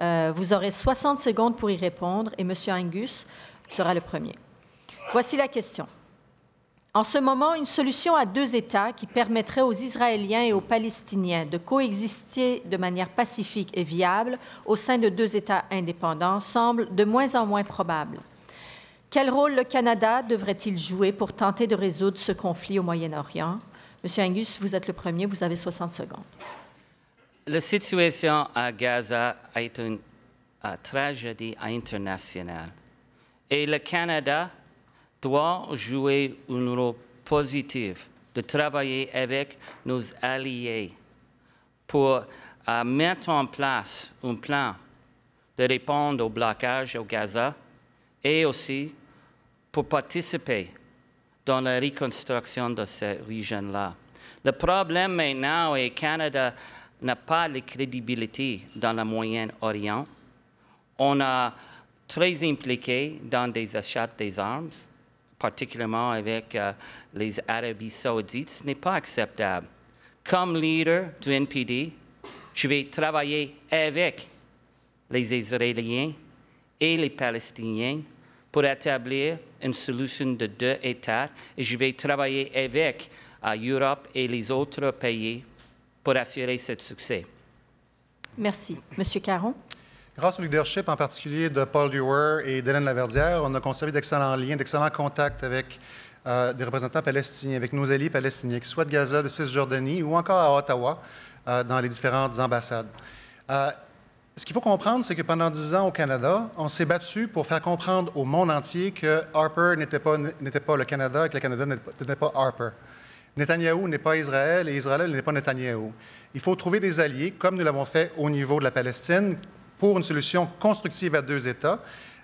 Euh, vous aurez 60 secondes pour y répondre et M. Angus sera le premier. Voici la question. En ce moment, une solution à deux États qui permettrait aux Israéliens et aux Palestiniens de coexister de manière pacifique et viable au sein de deux États indépendants semble de moins en moins probable. Quel rôle le Canada devrait-il jouer pour tenter de résoudre ce conflit au Moyen-Orient? Monsieur Angus, vous êtes le premier, vous avez 60 secondes la situation à Gaza est une, euh, tragédie internationale et le Canada doit jouer un rôle positif de travailler avec nos alliés pour euh, mettre en place un plan de répondre au blocage au Gaza et aussi pour participer dans la reconstruction de cette région là Le problème maintenant est que Canada n'a pas les crédibilité dans le Moyen-Orient. On a très impliqué dans des achats des armes, particulièrement avec euh, les Arabes saoudites. Ce n'est pas acceptable. Comme leader du NPD, je vais travailler avec les Israéliens et les Palestiniens pour établir une solution de deux États. Et je vais travailler avec l'Europe euh, et les autres pays pour assurer ce succès. Merci. Monsieur Caron. Grâce au leadership en particulier de Paul Dewar et d'Hélène Laverdière, on a conservé d'excellents liens, d'excellents contacts avec euh, des représentants palestiniens, avec nos alliés palestiniens, que soit de Gaza, de Cisjordanie ou encore à Ottawa, euh, dans les différentes ambassades. Euh, ce qu'il faut comprendre, c'est que pendant dix ans au Canada, on s'est battu pour faire comprendre au monde entier que Harper n'était pas, pas, le Canada et que le Canada n'était pas Harper. Netanyahou n'est pas Israël et Israël n'est pas Netanyahou. Il faut trouver des alliés, comme nous l'avons fait au niveau de la Palestine, pour une solution constructive à deux États.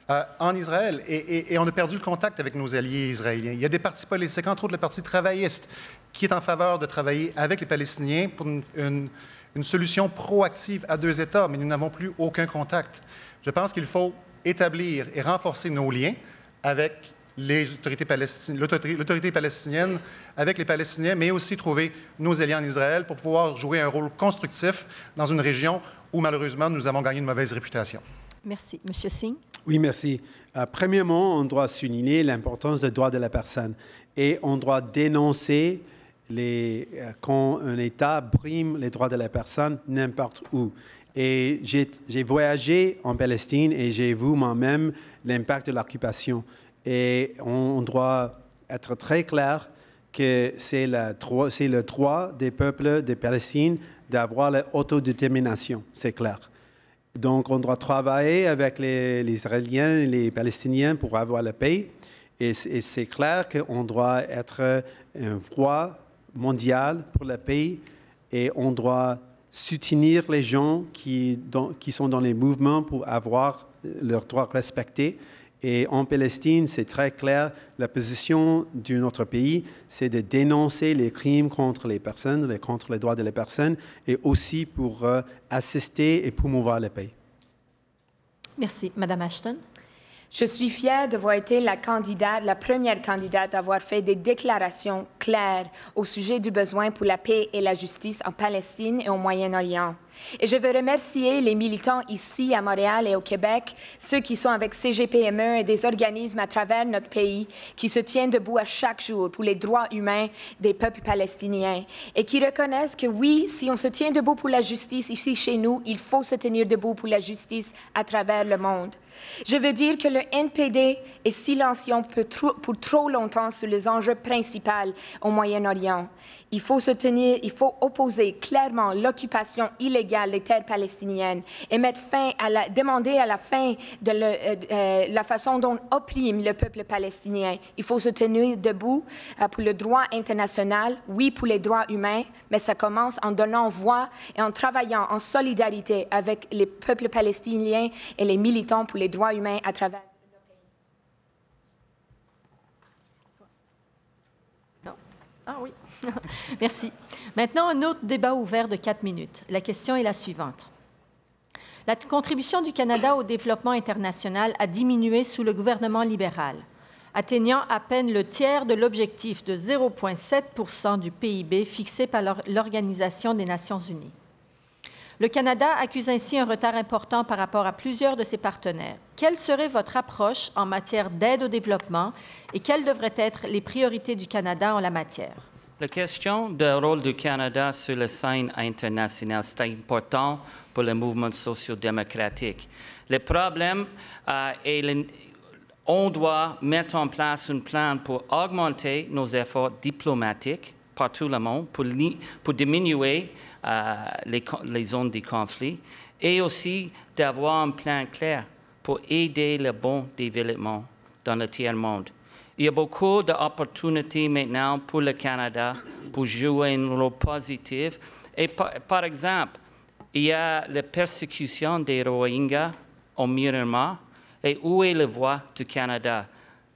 Euh, en Israël et, on a perdu le contact avec nos alliés israéliens. Il y a des partis politiques, entre autres le Parti travailliste, qui est en faveur de travailler avec les Palestiniens pour une, une solution proactive à deux États, mais nous n'avons plus aucun contact. Je pense qu'il faut établir et renforcer nos liens avec l'autorité palestinienne avec les Palestiniens, mais aussi trouver nos alliés en Israël pour pouvoir jouer un rôle constructif dans une région où, malheureusement, nous avons gagné une mauvaise réputation. Merci. Monsieur Singh? Oui, merci. Euh, premièrement, on doit souligner l'importance des droits de la personne et on doit dénoncer les, euh, quand un État brime les droits de la personne n'importe où. Et j'ai voyagé en Palestine et j'ai vu moi-même l'impact de l'occupation. Et on doit être très clair que c'est le, droit des peuples de Palestine d'avoir l'autodétermination, c'est clair. Donc on doit travailler avec les, Israéliens et les Palestiniens pour avoir la paix. Et, c'est clair qu'on doit être un droit mondial pour la paix et on doit soutenir les gens qui, qui sont dans les mouvements pour avoir leurs droits respectés et en Palestine, c'est très clair, la position de notre pays, c'est de dénoncer les crimes contre les personnes, contre les droits de les personnes, et aussi pour euh, assister et promouvoir la paix. Merci. Madame Ashton. Je suis fière d'avoir été la candidate, la première candidate à avoir fait des déclarations claires au sujet du besoin pour la paix et la justice en Palestine et au Moyen-Orient. Et je veux remercier les militants ici à Montréal et au Québec, ceux qui sont avec CGPME et des organismes à travers notre pays qui se tiennent debout à chaque jour pour les droits humains des peuples palestiniens et qui reconnaissent que oui, si on se tient debout pour la justice ici chez nous, il faut se tenir debout pour la justice à travers le monde. Je veux dire que le NPD est silencieux pour trop longtemps sur les enjeux principaux au Moyen-Orient. Il faut tenir, il faut opposer clairement l'occupation illégale des terres palestiniennes et mettre fin à la, demander à la fin de euh, euh, la façon dont on opprime le peuple palestinien. Il faut se tenir debout euh, pour le droit international, oui pour les droits humains, mais ça commence en donnant voix et en travaillant en solidarité avec les peuples palestiniens et les militants pour les droits humains à travers. Ah oui. *laughs* Merci. Maintenant, un autre débat ouvert de quatre minutes. La question est la suivante. La contribution du Canada au développement international a diminué sous le gouvernement libéral, atteignant à peine le tiers de l'objectif de 0,7 du PIB fixé par l'Organisation des Nations Unies. Le Canada accuse ainsi un retard important par rapport à plusieurs de ses partenaires. Quelle serait votre approche en matière d'aide au développement et quelles devraient être les priorités du Canada en la matière? La question du rôle du Canada sur le scène international c'est important pour le mouvement social-démocratique. Le problème euh, est on doit mettre en place un plan pour augmenter nos efforts diplomatiques partout le monde, pour, diminuer euh, les, les zones de conflit et aussi d'avoir un plan clair pour aider le bon développement dans le tiers-monde. Il y a beaucoup d'opportunités maintenant pour le Canada pour jouer un rôle positif. Et par, exemple, il y a la persécution des Rohingyas au Myanmar. Et où est la voie du Canada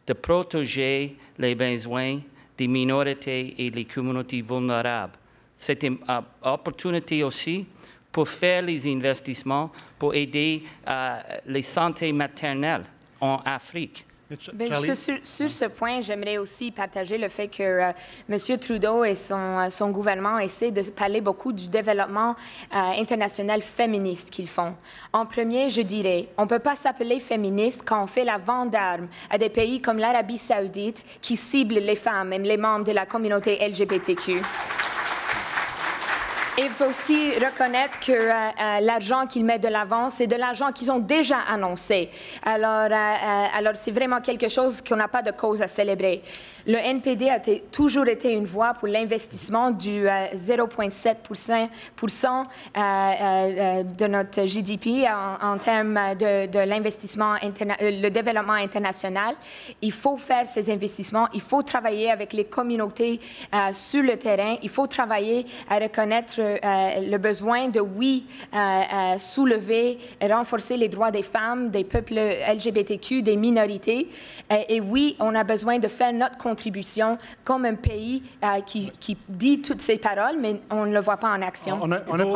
de protéger les besoins des minorités et les communautés vulnérables? C'est une euh, opportunité aussi pour faire les investissements pour aider la euh, les santé maternelle en Afrique. Ben, sur, ce point, j'aimerais aussi partager le fait que euh, M. Trudeau et son, euh, son, gouvernement essaient de parler beaucoup du développement euh, international féministe qu'ils font. En premier, je dirais, on ne peut pas s'appeler féministe quand on fait la vente d'armes à des pays comme l'Arabie saoudite qui ciblent les femmes, même les membres de la communauté LGBTQ il faut aussi reconnaître que euh, euh, l'argent qu'ils mettent de l'avance c'est de l'argent qu'ils ont déjà annoncé. Alors, euh, alors c'est vraiment quelque chose qu'on n'a pas de cause à célébrer. Le NPD a toujours été une voie pour l'investissement du euh, 0,7 de notre GDP en, termes de, de l'investissement, le développement international. Il faut faire ces investissements. Il faut travailler avec les communautés sur le terrain. Il faut travailler à reconnaître euh, le besoin de, oui, soulever euh, euh, soulever, renforcer les droits des femmes, des peuples LGBTQ, des minorités. et oui, on a besoin de faire notre contribution comme un pays qui, dit toutes ces paroles, mais on ne le voit pas en action. On a, un, problème,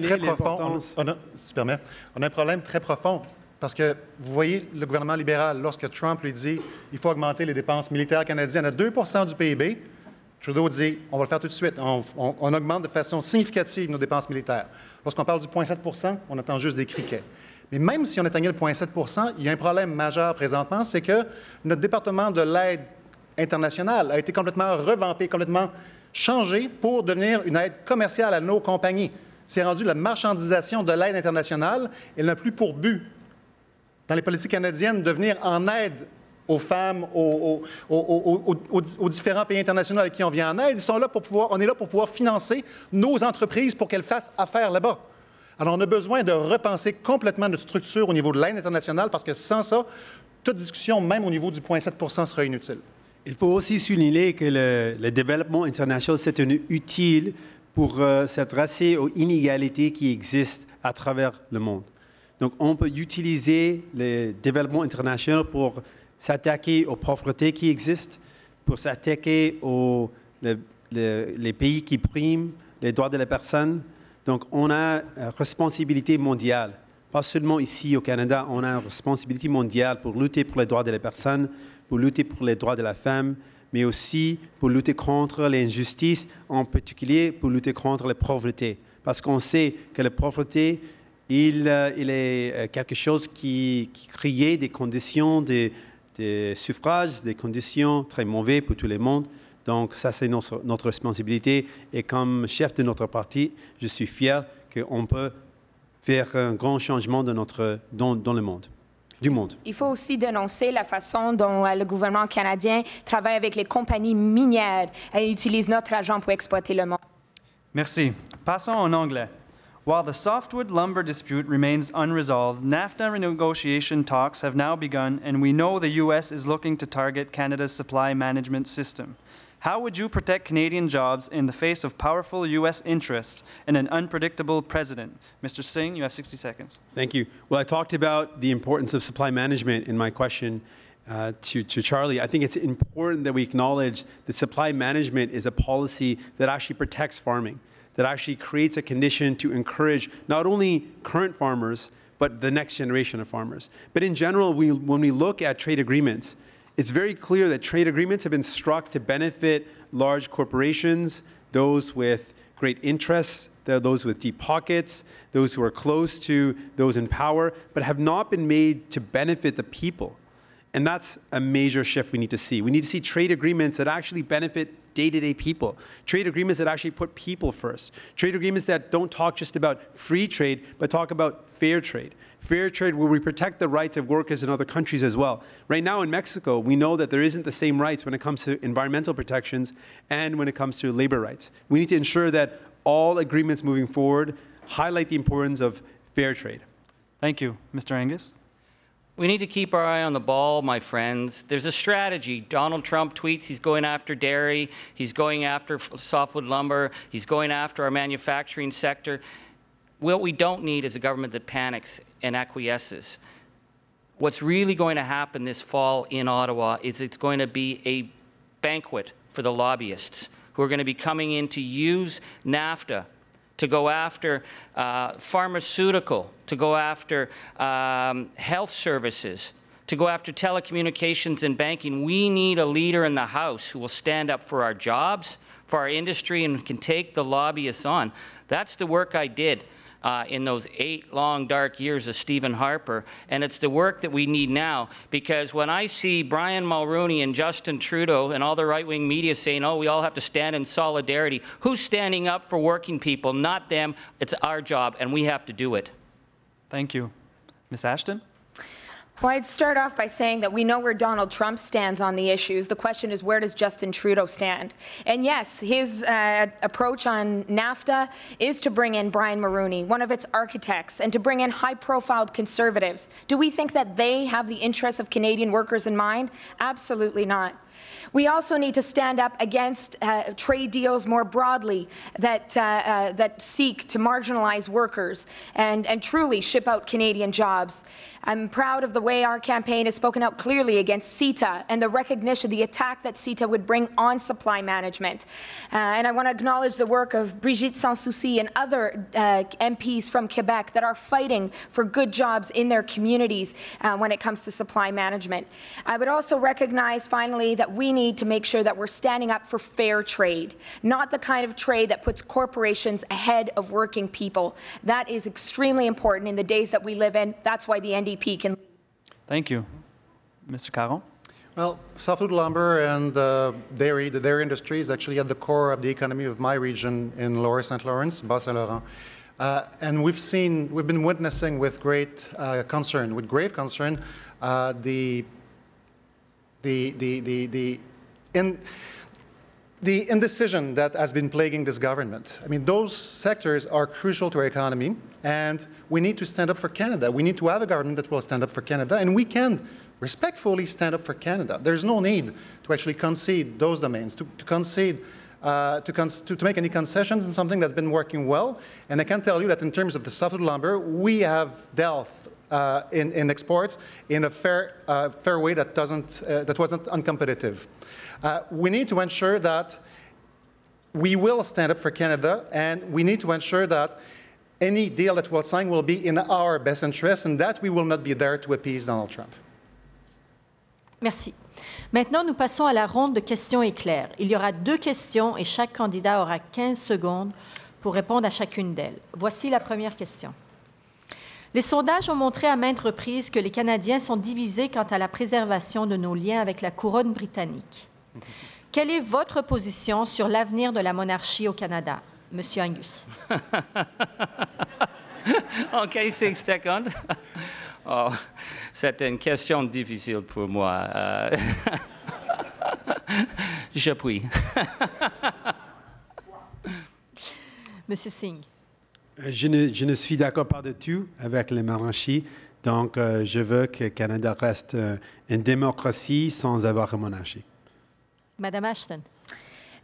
très profond. si on a un problème très profond parce que vous voyez le gouvernement libéral, lorsque Trump lui dit il faut augmenter les dépenses militaires canadiennes à 2 du PIB, Trudeau dit on va le faire tout de suite. On, augmente de façon significative nos dépenses militaires. Lorsqu'on parle du 0,7 on attend juste des criquets. Mais même si on atteignait le 0,7 il y a un problème majeur présentement, c'est que notre département de l'aide internationale a été complètement revampé, complètement changé pour devenir une aide commerciale à nos compagnies. C'est rendu la marchandisation de l'aide internationale. Elle n'a plus pour but, dans les politiques canadiennes, de venir en aide aux femmes, aux, différents pays internationaux avec qui on vient en aide. Ils sont là pour pouvoir, on est là pour pouvoir financer nos entreprises pour qu'elles fassent affaire là-bas. Alors, on a besoin de repenser complètement notre structure au niveau de l'aide internationale parce que sans ça, toute discussion, même au niveau du 0,7 sera inutile. Il faut aussi souligner que le, développement international, c'est un utile pour s'adresser euh, aux inégalités qui existent à travers le monde. Donc, on peut utiliser le développement international pour s'attaquer aux pauvretés qui existent, pour s'attaquer aux les pays qui priment les droits de la personne. Donc, on a une responsabilité mondiale. Pas seulement ici au Canada, on a une responsabilité mondiale pour lutter pour les droits de la personne, pour lutter pour les droits de la femme, mais aussi pour lutter contre l'injustice, en particulier pour lutter contre la pauvreté. Parce qu'on sait que la pauvreté, il, euh, il est euh, quelque chose qui, qui crée des conditions de, des suffrages, des conditions très mauvaises pour tout le monde. Donc ça, c'est notre, responsabilité. Et comme chef de notre parti, je suis fier qu'on peut faire un grand changement de notre, dans, dans le monde. Du monde. Il faut aussi dénoncer la façon dont euh, le gouvernement canadien travaille avec les compagnies minières et utilise notre argent pour exploiter le monde. Merci. Passons en anglais. While the softwood lumber dispute remains unresolved, NAFTA renegotiation talks have now begun, and we know the U.S. is looking to target Canada's supply management system. How would you protect Canadian jobs in the face of powerful U.S. interests and an unpredictable president? Mr. Singh, you have 60 seconds. Thank you. Well, I talked about the importance of supply management in my question uh, to, to Charlie. I think it's important that we acknowledge that supply management is a policy that actually protects farming that actually creates a condition to encourage not only current farmers, but the next generation of farmers. But in general, we, when we look at trade agreements, it's very clear that trade agreements have been struck to benefit large corporations, those with great interests, those with deep pockets, those who are close to those in power, but have not been made to benefit the people. And that's a major shift we need to see. We need to see trade agreements that actually benefit day-to-day people. Trade agreements that actually put people first. Trade agreements that don't talk just about free trade, but talk about fair trade. Fair trade where we protect the rights of workers in other countries as well. Right now in Mexico, we know that there isn't the same rights when it comes to environmental protections and when it comes to labor rights. We need to ensure that all agreements moving forward highlight the importance of fair trade. Thank you. Mr. Angus? We need to keep our eye on the ball, my friends. There's a strategy. Donald Trump tweets he's going after dairy, he's going after softwood lumber, he's going after our manufacturing sector. What we don't need is a government that panics and acquiesces. What's really going to happen this fall in Ottawa is it's going to be a banquet for the lobbyists who are going to be coming in to use NAFTA to go after uh, pharmaceutical to go after um, health services, to go after telecommunications and banking. We need a leader in the House who will stand up for our jobs, for our industry, and can take the lobbyists on. That's the work I did. Uh, in those eight long dark years of Stephen Harper. And it's the work that we need now because when I see Brian Mulrooney and Justin Trudeau and all the right wing media saying, oh, we all have to stand in solidarity, who's standing up for working people? Not them. It's our job and we have to do it. Thank you. Ms. Ashton? Well, I'd start off by saying that we know where Donald Trump stands on the issues. The question is, where does Justin Trudeau stand? And yes, his uh, approach on NAFTA is to bring in Brian Maroney, one of its architects, and to bring in high-profile conservatives. Do we think that they have the interests of Canadian workers in mind? Absolutely not. We also need to stand up against uh, trade deals more broadly that, uh, uh, that seek to marginalize workers and, and truly ship out Canadian jobs. I'm proud of the way our campaign has spoken out clearly against CETA and the recognition, the attack that CETA would bring on supply management. Uh, and I want to acknowledge the work of Brigitte Sanssouci and other uh, MPs from Quebec that are fighting for good jobs in their communities uh, when it comes to supply management. I would also recognize, finally, that we need to make sure that we're standing up for fair trade, not the kind of trade that puts corporations ahead of working people. That is extremely important in the days that we live in. That's why the NDP can Thank you. Mr. Caron? Well, softwood lumber and uh, dairy, the dairy industry is actually at the core of the economy of my region in Lower St. Lawrence, Bas-Saint-Laurent. Uh, and we've seen, we've been witnessing with great uh, concern, with grave concern, uh, the, the, the, the, the in, the indecision that has been plaguing this government. I mean, those sectors are crucial to our economy, and we need to stand up for Canada. We need to have a government that will stand up for Canada, and we can respectfully stand up for Canada. There's no need to actually concede those domains, to, to concede, uh, to, to, to, make any concessions in something that's been working well. And I can tell you that in terms of the softwood lumber, we have dealt uh, in, in, exports in a fair, uh, fair way that, doesn't, uh, that wasn't uncompetitive. Uh, we need to ensure that we will stand up for Canada, and we need to ensure that any deal that we'll sign will be in our best interest, and that we will not be there to appease Donald Trump. Merci. Maintenant, nous passons à la ronde de questions éclairs. Il y aura deux questions et chaque candidat aura 15 secondes pour répondre à chacune d'elles. Voici la première question. Les sondages ont montré à maintes reprises que les Canadiens sont divisés quant à la préservation de nos liens avec la couronne britannique. Quelle est votre position sur l'avenir de la monarchie au Canada, Monsieur Angus? *laughs* OK, six secondes. *laughs* Oh, c'est une question difficile pour moi. Euh... *laughs* J'appuie. Monsieur Singh. Euh, je ne, suis d'accord pas du tout avec les monarchies. Donc, euh, je veux que le Canada reste euh, une démocratie sans avoir une monarchie. Madame Ashton.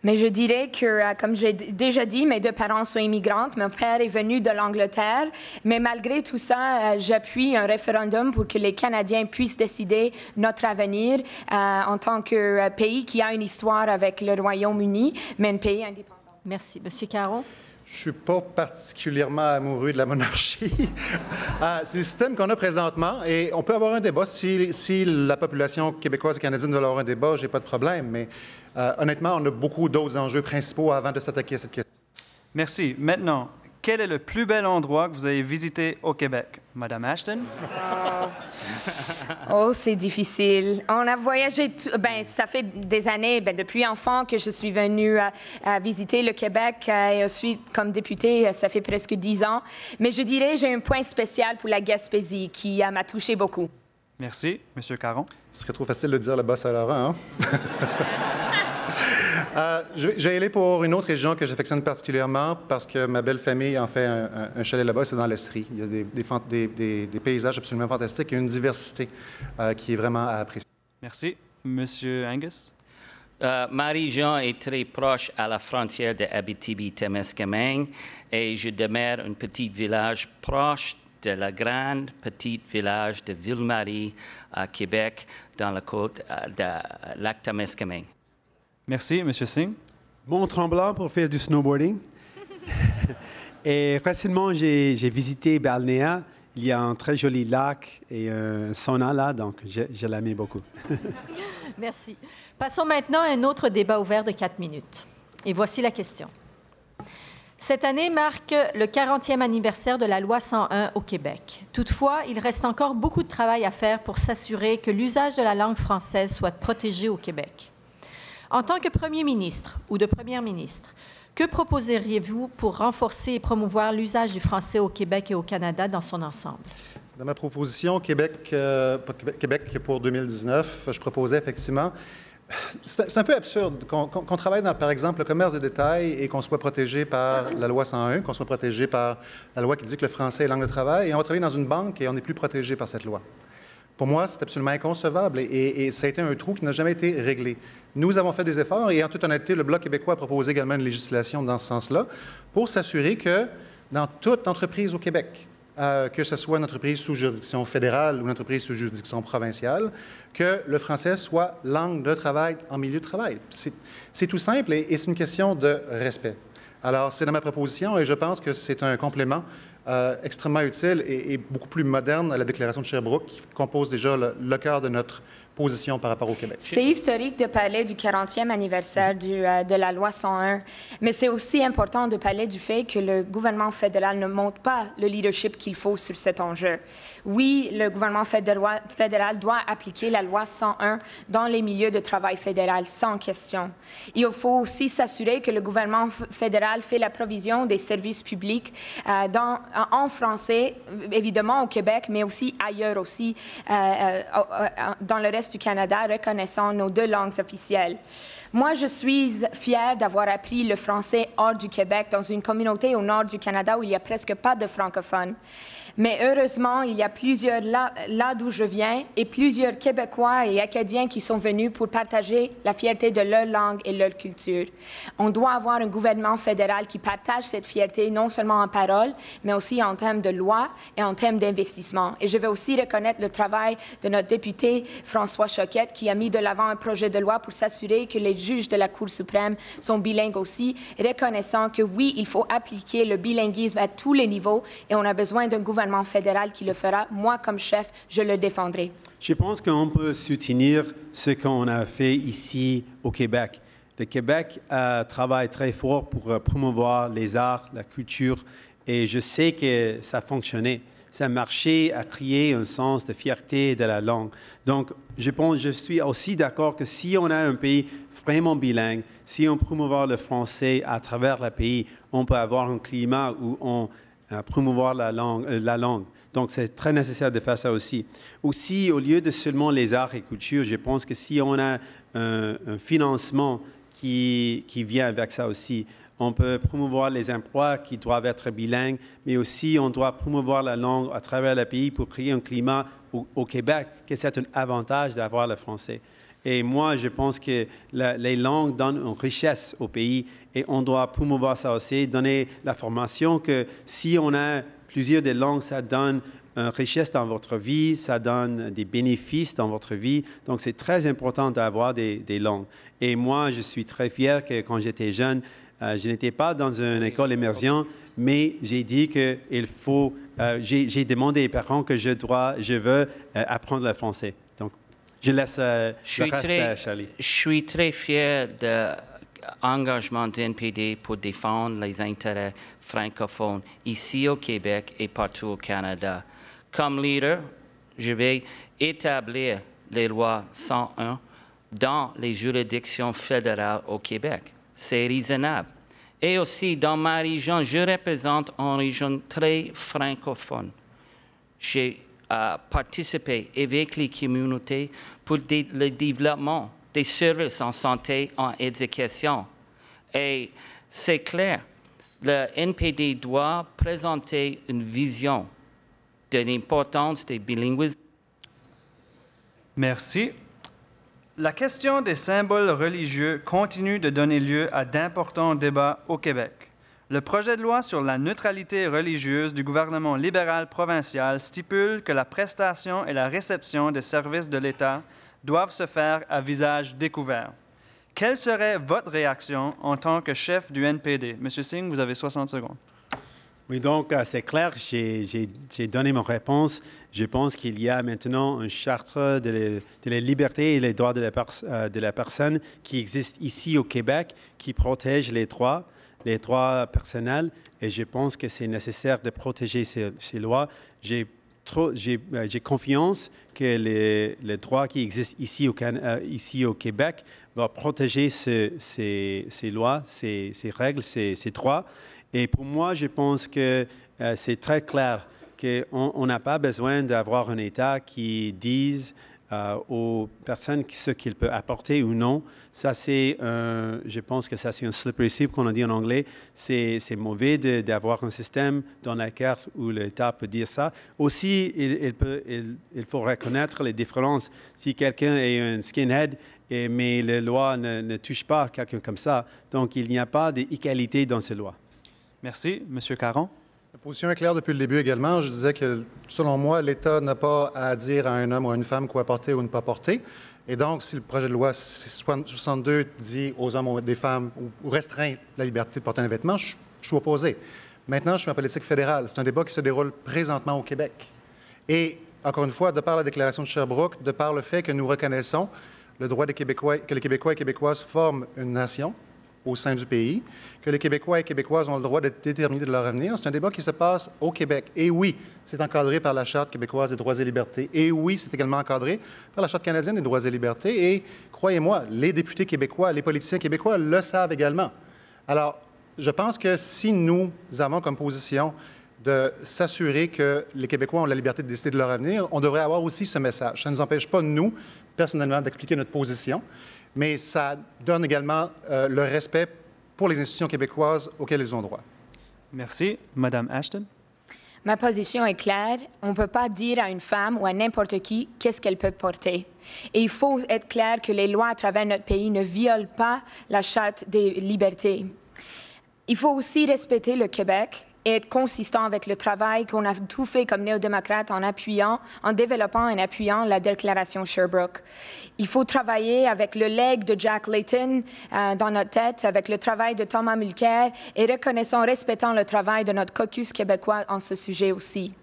Mais je dirais que, euh, comme j'ai déjà dit, mes deux parents sont immigrants. Mon père est venu de l'Angleterre. Mais malgré tout ça, euh, j'appuie un référendum pour que les Canadiens puissent décider notre avenir euh, en tant que pays qui a une histoire avec le Royaume-Uni, mais un pays indépendant. Merci. Monsieur Caron. Je suis pas particulièrement amoureux de la monarchie. *laughs* Ah, c'est le système qu'on a présentement et on peut avoir un débat. Si, la population québécoise et canadienne veut avoir un débat, j'ai pas de problème. Mais euh, honnêtement, on a beaucoup d'autres enjeux principaux avant de s'attaquer à cette question. Merci. Maintenant, quel est le plus bel endroit que vous avez visité au Québec, Madame Ashton? Oh, oh c'est difficile. On a voyagé, ben, ça fait des années, ben, depuis enfant que je suis venue à, visiter le Québec euh, et ensuite comme députée, euh, ça fait presque dix ans. Mais je dirais, j'ai un point spécial pour la Gaspésie qui euh, m'a touché beaucoup. Merci, Monsieur Caron. Ce serait trop facile de dire la boss à Laurent, hein? *laughs* Euh, je, vais aller pour une autre région que j'affectionne particulièrement parce que ma belle famille en fait un, chalet là-bas, c'est dans l'Estrie. Il y a des, paysages absolument fantastiques et une diversité euh, qui est vraiment à apprécier. Merci. Monsieur Angus? Euh, ma région est très proche à la frontière de Abitibi-Témiscamingue et je demeure un petit village proche de la grande petite village de Ville-Marie à Québec dans la côte de Lac-Témiscamingue. Merci, Monsieur Singh. Mont Tremblant pour faire du snowboarding. *laughs* et récemment, j'ai visité Balnéa. Il y a un très joli lac et un sauna là, donc je, l'aimais beaucoup. *laughs* Merci. Passons maintenant à un autre débat ouvert de quatre minutes. Et voici la question. Cette année marque le 40e anniversaire de la loi 101 au Québec. Toutefois, il reste encore beaucoup de travail à faire pour s'assurer que l'usage de la langue française soit protégé au Québec. En tant que Premier ministre ou de Première ministre, que proposeriez-vous pour renforcer et promouvoir l'usage du français au Québec et au Canada dans son ensemble? Dans ma proposition Québec, euh, Québec pour 2019, je proposais effectivement c'est un peu absurde qu'on travaille dans, par exemple, le commerce de détail et qu'on soit protégé par la loi 101, qu'on soit protégé par la loi qui dit que le français est langue de travail, et on va dans une banque et on n'est plus protégé par cette loi. Pour moi, c'est absolument inconcevable et, et, ça a été un trou qui n'a jamais été réglé. Nous avons fait des efforts et en toute honnêteté, le Bloc québécois a proposé également une législation dans ce sens-là pour s'assurer que dans toute entreprise au Québec, euh, que ce soit une entreprise sous juridiction fédérale ou une entreprise sous juridiction provinciale, que le français soit langue de travail en milieu de travail. C'est tout simple et c'est une question de respect. Alors, c'est dans ma proposition et je pense que c'est un complément euh, extrêmement utile et, beaucoup plus moderne à la déclaration de Sherbrooke qui compose déjà le cœur de notre position par rapport au Québec. C'est historique de parler du 40e anniversaire du, euh, de la loi 101, mais c'est aussi important de parler du fait que le gouvernement fédéral ne montre pas le leadership qu'il faut sur cet enjeu. Oui, le gouvernement fédéral doit appliquer la loi 101 dans les milieux de travail fédéral, sans question. Il faut aussi s'assurer que le gouvernement fédéral fait la provision des services publics euh, dans, en français, évidemment au Québec, mais aussi ailleurs aussi, euh, dans le reste du Canada reconnaissant nos deux langues officielles. Moi, je suis fière d'avoir appris le français hors du Québec, dans une communauté au nord du Canada où il n'y a presque pas de francophones. Mais heureusement, il y a plusieurs là, d'où je viens et plusieurs Québécois et Acadiens qui sont venus pour partager la fierté de leur langue et leur culture. On doit avoir un gouvernement fédéral qui partage cette fierté non seulement en parole, mais aussi en termes de loi et en termes d'investissement. Et je veux aussi reconnaître le travail de notre député François Choquette qui a mis de l'avant un projet de loi pour s'assurer que les juges de la Cour suprême sont bilingues aussi, reconnaissant que oui, il faut appliquer le bilinguisme à tous les niveaux et on a besoin d'un gouvernement fédéral qui le fera. Moi, comme chef, je le défendrai. Je pense qu'on peut soutenir ce qu'on a fait ici au Québec. Le Québec euh, travaille très fort pour euh, promouvoir les arts, la culture, et je sais que ça fonctionnait. Ça marchait à créer un sens de fierté de la langue. Donc, je pense, je suis aussi d'accord que si on a un pays vraiment bilingue, si on promouvoir le français à travers le pays, on peut avoir un climat où on à euh, promouvoir la langue. Euh, la langue. Donc, c'est très nécessaire de faire ça aussi. Aussi, au lieu de seulement les arts et cultures, je pense que si on a un, financement qui, qui vient avec ça aussi, on peut promouvoir les emplois qui doivent être bilingues, mais aussi on doit promouvoir la langue à travers le pays pour créer un climat au, au Québec, que c'est un avantage d'avoir le français. Et moi, je pense que les langues donnent une richesse au pays et on doit promouvoir ça aussi, donner la formation que si on a plusieurs des langues, ça donne une richesse dans votre vie, ça donne des bénéfices dans votre vie. Donc, c'est très important d'avoir des, langues. Et moi, je suis très fier que quand j'étais jeune, euh, je n'étais pas dans une école immersion, mais j'ai dit qu'il faut, euh, j'ai demandé aux parents que je, dois, je veux euh, apprendre le français. Je laisse euh, suis très, euh, Je suis très fier de l'engagement du NPD pour défendre les intérêts francophones ici au Québec et partout au Canada. Comme leader, je vais établir les lois 101 dans les juridictions fédérales au Québec. C'est raisonnable. Et aussi, dans ma région, je représente une région très francophone. J'ai à participer avec les communautés pour le développement des services en santé, en éducation. Et c'est clair, le NPD doit présenter une vision de l'importance des bilinguismes. Merci. La question des symboles religieux continue de donner lieu à d'importants débats au Québec. Le projet de loi sur la neutralité religieuse du gouvernement libéral provincial stipule que la prestation et la réception des services de l'État doivent se faire à visage découvert. Quelle serait votre réaction en tant que chef du NPD? Monsieur Singh, vous avez 60 secondes. Oui, donc euh, c'est clair, j'ai donné ma réponse. Je pense qu'il y a maintenant une charte de la libertés et les droits euh, de la personne qui existe ici au Québec, qui protège les droits les droits personnels et je pense que c'est nécessaire de protéger ces, lois. J'ai euh, j'ai confiance que les, droits qui existent ici au, euh, ici au Québec vont protéger ces, lois, ces, règles, ces, droits. Et pour moi, je pense que euh, c'est très clair qu'on n'a pas besoin d'avoir un État qui dise euh, aux personnes ce qu'il peut apporter ou non. Ça, c'est, je pense que ça, c'est un slippery slope qu'on a dit en anglais. C'est, mauvais d'avoir un système dans la carte où l'État peut dire ça. Aussi, il, il, faut reconnaître les différences. Si quelqu'un est un skinhead et, mais les lois ne, ne touchent pas quelqu'un comme ça. Donc, il n'y a pas d'égalité dans ces lois. Merci, Monsieur Caron. La position est claire depuis le début également. Je disais que, selon moi, l'État n'a pas à dire à un homme ou à une femme quoi porter ou ne pas porter. Et donc, si le projet de loi 62 dit aux hommes ou des femmes ou restreint la liberté de porter un vêtement, je, suis opposé. Maintenant, je suis en politique fédérale. C'est un débat qui se déroule présentement au Québec. Et, encore une fois, de par la déclaration de Sherbrooke, de par le fait que nous reconnaissons le droit des Québécois, que les Québécois et Québécoises forment une nation, au sein du pays, que les Québécois et Québécoises ont le droit de déterminer de leur avenir. C'est un débat qui se passe au Québec. Et oui, c'est encadré par la Charte québécoise des droits et libertés. Et oui, c'est également encadré par la Charte canadienne des droits et libertés. Et croyez-moi, les députés québécois, les politiciens québécois le savent également. Alors, je pense que si nous avons comme position de s'assurer que les Québécois ont la liberté de décider de leur avenir, on devrait avoir aussi ce message. Ça ne nous empêche pas, nous, personnellement, d'expliquer notre position mais ça donne également euh, le respect pour les institutions québécoises auxquelles ils ont droit. Merci. Madame Ashton? Ma position est claire. On ne peut pas dire à une femme ou à n'importe qui qu'est-ce qu'elle peut porter. Et il faut être clair que les lois à travers notre pays ne violent pas la Charte des libertés. Il faut aussi respecter le Québec être consistant avec le travail qu'on a tout fait comme néo-démocrate en appuyant, en développant et en appuyant la déclaration Sherbrooke. Il faut travailler avec le leg de Jack Layton euh, dans notre tête, avec le travail de Thomas Mulcair et reconnaissant, respectant le travail de notre caucus québécois en ce sujet aussi.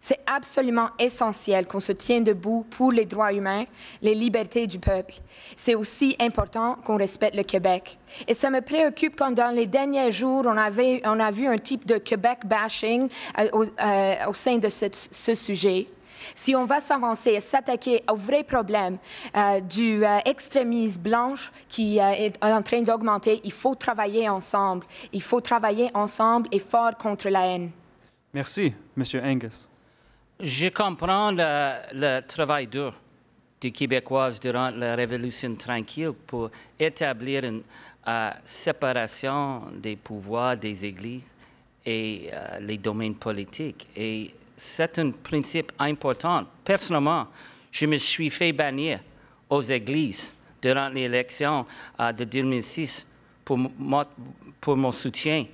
C'est absolument essentiel qu'on se tienne debout pour les droits humains, les libertés du peuple. C'est aussi important qu'on respecte le Québec. Et ça me préoccupe quand dans les derniers jours, on, avait, on a vu un type de Québec bashing euh, euh, au, sein de ce, sujet. Si on va s'avancer et s'attaquer au vrai problème euh, du extrémisme blanche qui est en train d'augmenter, il faut travailler ensemble. Il faut travailler ensemble et fort contre la haine. Merci, Monsieur Angus. Je comprends le, travail dur des Québécoises durant la Révolution tranquille pour établir une euh, séparation des pouvoirs des églises et euh, les domaines politiques. Et c'est un principe important. Personnellement, je me suis fait bannir aux églises durant l'élection euh, de 2006 pour mon soutien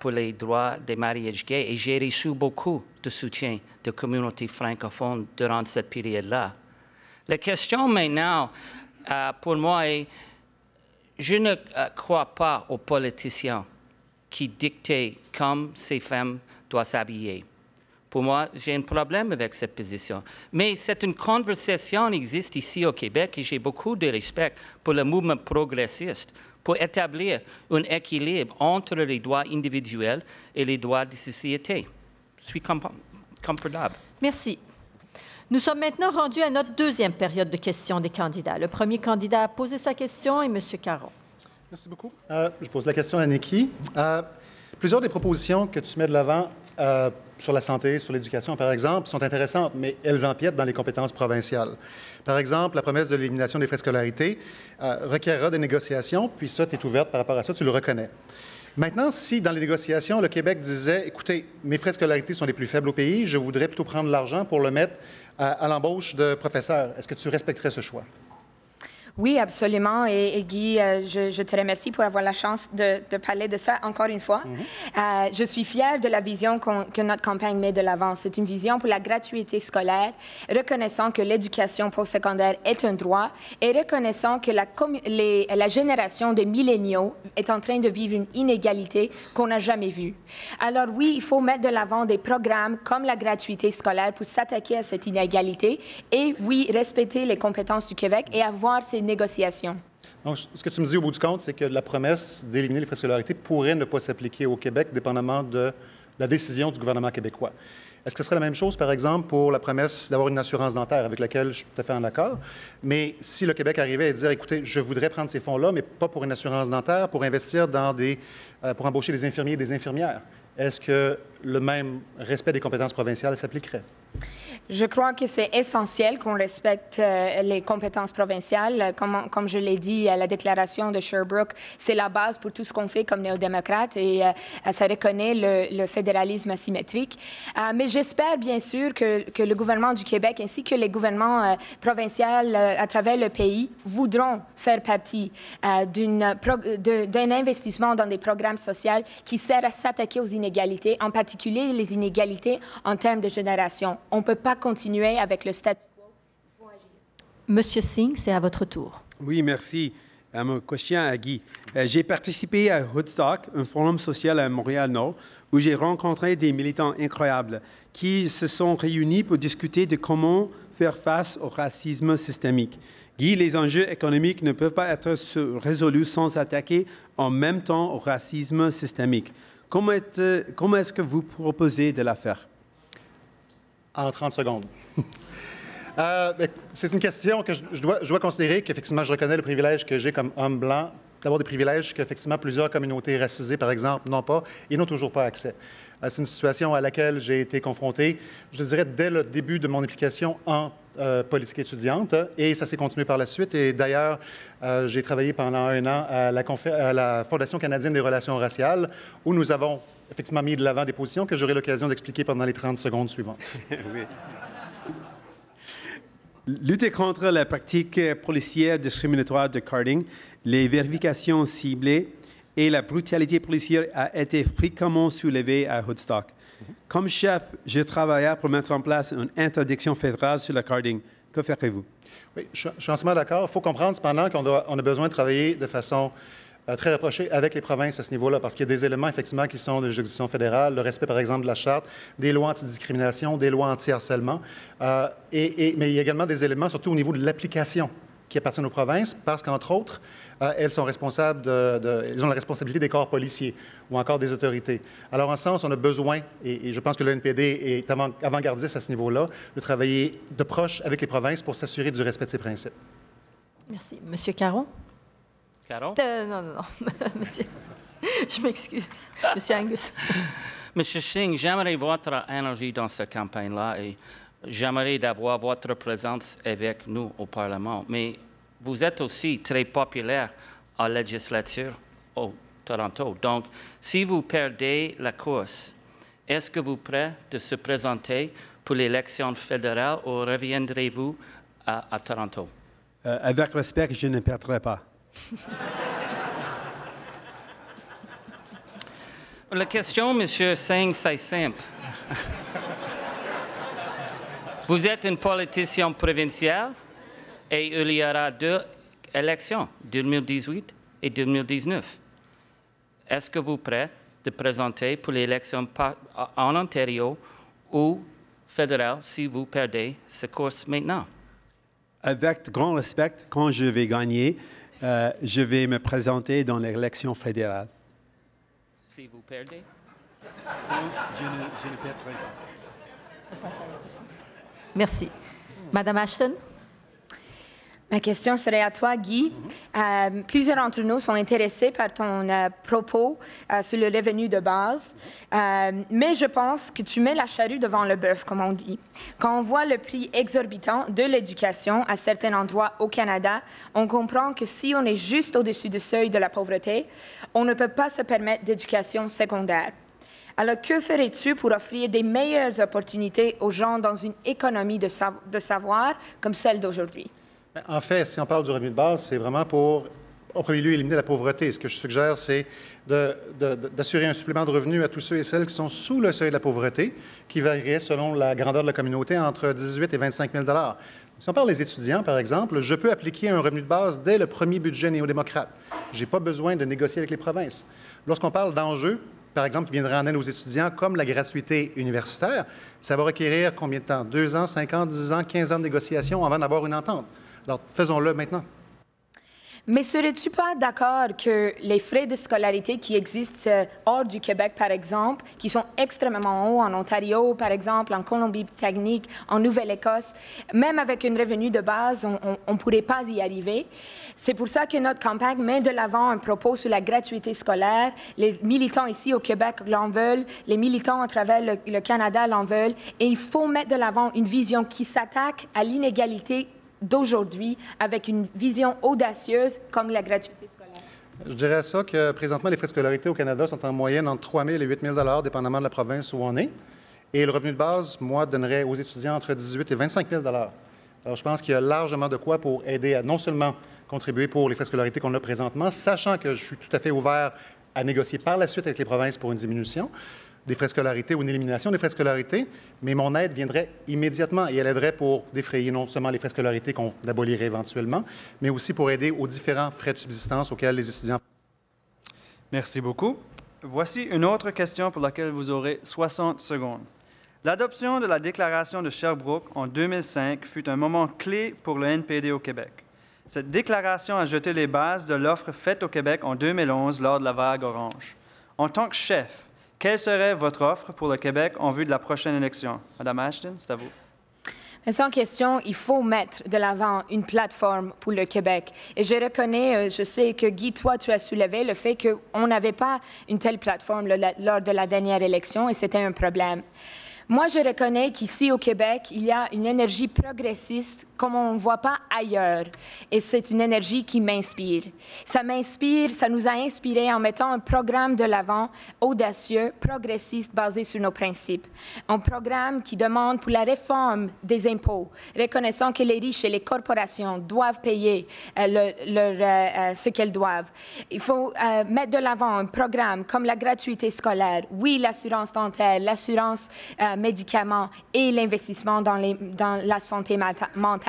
pour les droits des mariages gays. Et j'ai reçu beaucoup de soutien de communautés francophones durant cette période-là. La question maintenant, euh, pour moi, est je ne euh, crois pas aux politiciens qui dictaient comment ces femmes doivent s'habiller. Pour moi, j'ai un problème avec cette position. Mais c'est une conversation qui existe ici au Québec et j'ai beaucoup de respect pour le mouvement progressiste, pour établir un équilibre entre les droits individuels et les droits de société. Je suis confortable. Merci. Nous sommes maintenant rendus à notre deuxième période de questions des candidats. Le premier candidat a posé sa question est M. Caron. Merci beaucoup. Euh, je pose la question à Niki. Euh, plusieurs des propositions que tu mets de l'avant euh, sur la santé, sur l'éducation, par exemple, sont intéressantes, mais elles empiètent dans les compétences provinciales. Par exemple, la promesse de l'élimination des frais de scolarité euh, requérera des négociations, puis ça, tu es ouverte par rapport à ça, tu le reconnais. Maintenant, si dans les négociations, le Québec disait, écoutez, mes frais de scolarité sont les plus faibles au pays, je voudrais plutôt prendre l'argent pour le mettre euh, à l'embauche de professeurs, est-ce que tu respecterais ce choix? Oui, absolument. Et, Guy, euh, je, te remercie pour avoir la chance de, parler de ça encore une fois. Mhm. Euh, je suis fière de la vision que notre campagne met de l'avant. C'est une vision pour la gratuité scolaire, reconnaissant que l'éducation postsecondaire est un droit et reconnaissant que la, la génération des milléniaux est en train de vivre une inégalité qu'on n'a jamais vue. Alors oui, il faut mettre de l'avant des programmes comme la gratuité scolaire pour s'attaquer à cette inégalité et oui, respecter les compétences du Québec et avoir ces négociation. Donc, ce que tu me dis au bout du compte, c'est que la promesse d'éliminer les frais scolarités pourrait ne pas s'appliquer au Québec, dépendamment de la décision du gouvernement québécois. Est-ce que ce serait la même chose, par exemple, pour la promesse d'avoir une assurance dentaire, avec laquelle je suis tout à fait en accord? Mais si le Québec arrivait à dire, écoutez, je voudrais prendre ces fonds-là, mais pas pour une assurance dentaire, pour investir dans des. Euh, pour embaucher des infirmiers et des infirmières, est-ce que le même respect des compétences provinciales s'appliquerait? Je crois que c'est essentiel qu'on respecte euh, les compétences provinciales. Comme, je l'ai dit à la déclaration de Sherbrooke, c'est la base pour tout ce qu'on fait comme néo-démocrate et euh, ça reconnaît le, fédéralisme asymétrique. Euh, mais j'espère bien sûr que, que, le gouvernement du Québec ainsi que les gouvernements provinciaux à travers le pays voudront faire partie d'un investissement dans des programmes sociaux qui sert à s'attaquer aux inégalités, en particulier les inégalités en termes de génération. On ne peut pas continuer avec le statu quo. Monsieur Singh, c'est à votre tour. Oui, merci. À euh, question à Guy. Euh, j'ai participé à Hoodstock, un forum social à Montréal-Nord, où j'ai rencontré des militants incroyables qui se sont réunis pour discuter de comment faire face au racisme systémique. Guy, les enjeux économiques ne peuvent pas être résolus sans attaquer en même temps au racisme systémique. Comment, est-ce que vous proposez de la faire? en 30 secondes. *laughs* Euh, c'est une question que je, dois, je dois, considérer qu'effectivement, je reconnais le privilège que j'ai comme homme blanc d'avoir des privilèges qu'effectivement plusieurs communautés racisées, par exemple, n'ont pas et n'ont toujours pas accès. Euh, c'est une situation à laquelle j'ai été confronté, je dirais, dès le début de mon implication en euh, politique étudiante et ça s'est continué par la suite. Et d'ailleurs, j'ai travaillé pendant un an à à la, Fondation canadienne des relations raciales où nous avons effectivement mis de l'avant des positions que j'aurai l'occasion d'expliquer pendant les 30 secondes suivantes. *laughs* Lutter contre la pratique policière discriminatoire de carding, les vérifications ciblées et la brutalité policière a été fréquemment soulevée à Hoodstock. Mhm. Comme chef, je travaillais pour mettre en place une interdiction fédérale sur le carding. Que ferez-vous? Oui, je, suis entièrement d'accord. Il faut comprendre cependant qu'on on a besoin de travailler de façon euh, très rapprochés avec les provinces à ce niveau-là, parce qu'il y a des éléments, effectivement, qui sont de juridiction fédérale, le respect, par exemple, de la charte, des lois antidiscrimination, des lois anti-harcèlement, euh, et, mais il y a également des éléments, surtout au niveau de l'application qui appartiennent aux provinces, parce qu'entre autres, euh, elles sont responsables elles ont la responsabilité des corps policiers ou encore des autorités. Alors, en ce sens, on a besoin, et, et je pense que le NPD est avant-gardiste à ce niveau-là, de travailler de proche avec les provinces pour s'assurer du respect de ces principes. Merci. Monsieur Caron? Euh, non, non, non. *laughs* Monsieur, *laughs* je m'excuse. Monsieur Angus. *laughs* Monsieur Singh, j'aimerais votre énergie dans cette campagne-là et j'aimerais d'avoir votre présence avec nous au Parlement. Mais vous êtes aussi très populaire en législature au Toronto. Donc, si vous perdez la course, est-ce que vous êtes prêt de se présenter pour l'élection fédérale ou reviendrez-vous à, Toronto? Euh, avec respect, je ne perdrai pas. La question, Monsieur Singh, c'est simple. Vous êtes un politicien provincial et il y aura deux élections, 2018 et 2019. Est-ce que vous êtes prêt de présenter pour l'élection en Ontario ou fédérale si vous perdez ce course maintenant? Avec grand respect, quand je vais gagner, euh, je vais me présenter dans l'élection fédérale. Si vous perdez je, ne, je ne perdrai pas. Merci. Madame Ashton Ma question serait à toi, Guy. Euh, plusieurs d'entre nous sont intéressés par ton euh, propos euh, sur le revenu de base, mais je pense que tu mets la charrue devant le bœuf, comme on dit. Quand on voit le prix exorbitant de l'éducation à certains endroits au Canada, on comprend que si on est juste au-dessus du seuil de la pauvreté, on ne peut pas se permettre d'éducation secondaire. Alors, que ferais-tu pour offrir des meilleures opportunités aux gens dans une économie de savoir comme celle d'aujourd'hui? Ben, en fait, si on parle du revenu de base, c'est vraiment pour, en premier lieu, éliminer la pauvreté. Ce que je suggère, c'est d'assurer un supplément de revenus à tous ceux et celles qui sont sous le seuil de la pauvreté, qui varierait selon la grandeur de la communauté entre 18 et 25 000 si on parle des étudiants, par exemple, je peux appliquer un revenu de base dès le premier budget néo-démocrate. Je n'ai pas besoin de négocier avec les provinces. Lorsqu'on parle d'enjeux, par exemple, qui viendraient en aide aux étudiants, comme la gratuité universitaire, ça va requérir combien de temps? Deux ans, cinq ans, dix ans, quinze ans de négociation avant d'avoir une entente. Alors, faisons-le maintenant. Mais serais-tu pas d'accord que les frais de scolarité qui existent euh, hors du Québec, par exemple, qui sont extrêmement hauts en Ontario, par exemple, en Colombie-Britannique, en Nouvelle-Écosse, même avec une revenu de base, on ne pourrait pas y arriver. C'est pour ça que notre campagne met de l'avant un propos sur la gratuité scolaire. Les militants ici au Québec l'en veulent, les militants à travers le, Canada l'en veulent, et il faut mettre de l'avant une vision qui s'attaque à l'inégalité d'aujourd'hui avec une vision audacieuse comme la gratuité scolaire? Je dirais ça que présentement, les frais de scolarité au Canada sont en moyenne entre 3 000 et 8 000 dépendamment de la province où on est. Et le revenu de base, moi, donnerait aux étudiants entre 18 000 et 25 000 Alors, je pense qu'il y a largement de quoi pour aider à non seulement contribuer pour les frais de scolarité qu'on a présentement, sachant que je suis tout à fait ouvert à négocier par la suite avec les provinces pour une diminution, des frais de scolarité ou une élimination des frais de scolarité, mais mon aide viendrait immédiatement et elle aiderait pour défrayer non seulement les frais de scolarité qu'on abolirait éventuellement, mais aussi pour aider aux différents frais de subsistance auxquels les étudiants. Merci beaucoup. Voici une autre question pour laquelle vous aurez 60 secondes. L'adoption de la déclaration de Sherbrooke en 2005 fut un moment clé pour le NPD au Québec. Cette déclaration a jeté les bases de l'offre faite au Québec en 2011 lors de la vague orange. En tant que chef, quelle serait votre offre pour le Québec en vue de la prochaine élection? Madame Ashton, c'est à vous. sans question, il faut mettre de l'avant une plateforme pour le Québec. Et je reconnais, euh, je sais que Guy, toi, tu as soulevé le fait qu'on n'avait pas une telle plateforme lors de la dernière élection et c'était un problème. Moi, je reconnais qu'ici au Québec, il y a une énergie progressiste comme on ne voit pas ailleurs. Et c'est une énergie qui m'inspire. Ça m'inspire, ça nous a inspirés en mettant un programme de l'avant audacieux, progressiste, basé sur nos principes. Un programme qui demande pour la réforme des impôts, reconnaissant que les riches et les corporations doivent payer euh, euh, euh, ce qu'elles doivent. Il faut mettre de l'avant un programme comme la gratuité scolaire, oui, l'assurance dentaire, l'assurance médicaments et l'investissement dans, dans la santé mentale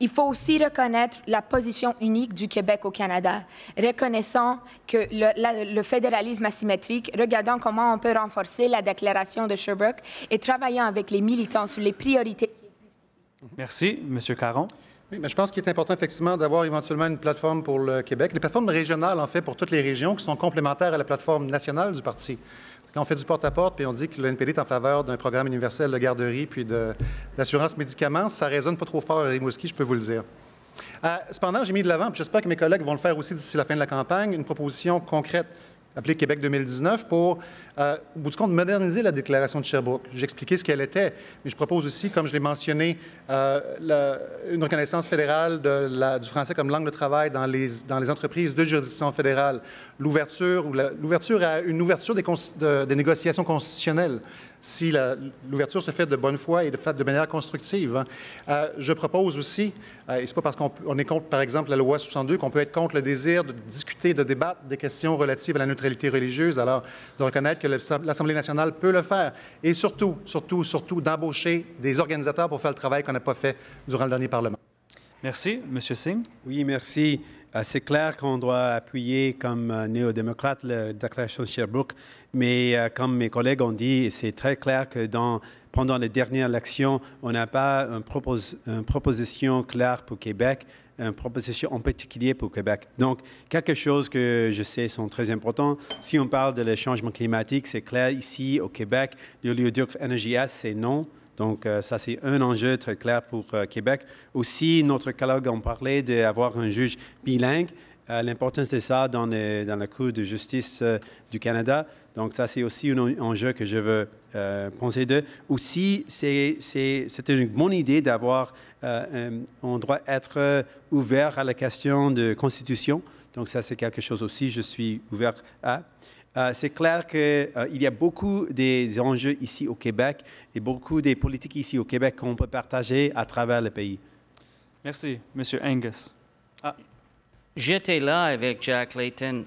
il faut aussi reconnaître la position unique du Québec au Canada, reconnaissant que le, fédéralisme asymétrique, regardant comment on peut renforcer la déclaration de Sherbrooke et travaillant avec les militants sur les priorités. Merci, Monsieur Caron. mais je pense qu'il est important effectivement d'avoir éventuellement une plateforme pour le Québec, Les plateformes régionales en fait pour toutes les régions qui sont complémentaires à la plateforme nationale du parti on fait du porte-à-porte, et puis on dit que le NPD est en faveur d'un programme universel de garderie puis d'assurance médicaments, ça résonne pas trop fort à Rimouski, je peux vous le dire. Euh, cependant, j'ai mis de l'avant, puis j'espère que mes collègues vont le faire aussi d'ici la fin de la campagne, une proposition concrète appelée Québec 2019 pour euh, au bout du compte, moderniser la déclaration de Sherbrooke. J'expliquais ce qu'elle était, mais je propose aussi, comme je l'ai mentionné, euh, une reconnaissance fédérale de la, du français comme langue de travail dans les, dans les entreprises de juridiction fédérale, l'ouverture ou l'ouverture à une ouverture des, des négociations constitutionnelles si l'ouverture se fait de bonne foi et de, de manière constructive. Hein. Euh, je propose aussi, et ce pas parce qu'on est contre, par exemple, la loi 62, qu'on peut être contre le désir de discuter, de débattre des questions relatives à la neutralité religieuse, alors de reconnaître que que l'Assemblée nationale peut le faire. Et surtout, surtout, surtout, d'embaucher des organisateurs pour faire le travail qu'on n'a pas fait durant le dernier Parlement. Merci. Monsieur Singh. Oui, merci. Euh, c'est clair qu'on doit appuyer comme euh, néo-démocrate la déclaration de Sherbrooke, mais euh, comme mes collègues ont dit, c'est très clair que dans, pendant les dernières élections, on n'a pas une proposition claire pour Québec une proposition en particulier pour Québec. Donc, quelque chose que je sais sont très importants. Si on parle de changement climatique, c'est clair ici au Québec, le lieu NGS, c'est non. Donc, euh, ça, c'est un enjeu très clair pour euh, Québec. Aussi, notre collègue en parlait d'avoir un juge bilingue. Euh, l'importance de ça dans, la Cour de justice euh, du Canada. Donc, ça, c'est aussi un enjeu que je veux euh, penser de. Aussi, c'est une bonne idée d'avoir, on doit être ouvert à la question de constitution. Donc, ça, c'est quelque chose aussi, je suis ouvert à. c'est clair qu'il y a beaucoup des enjeux ici au Québec et beaucoup des politiques ici au Québec qu'on peut partager à travers le pays. Merci, Monsieur Angus. Ah. J'étais là avec Jack Layton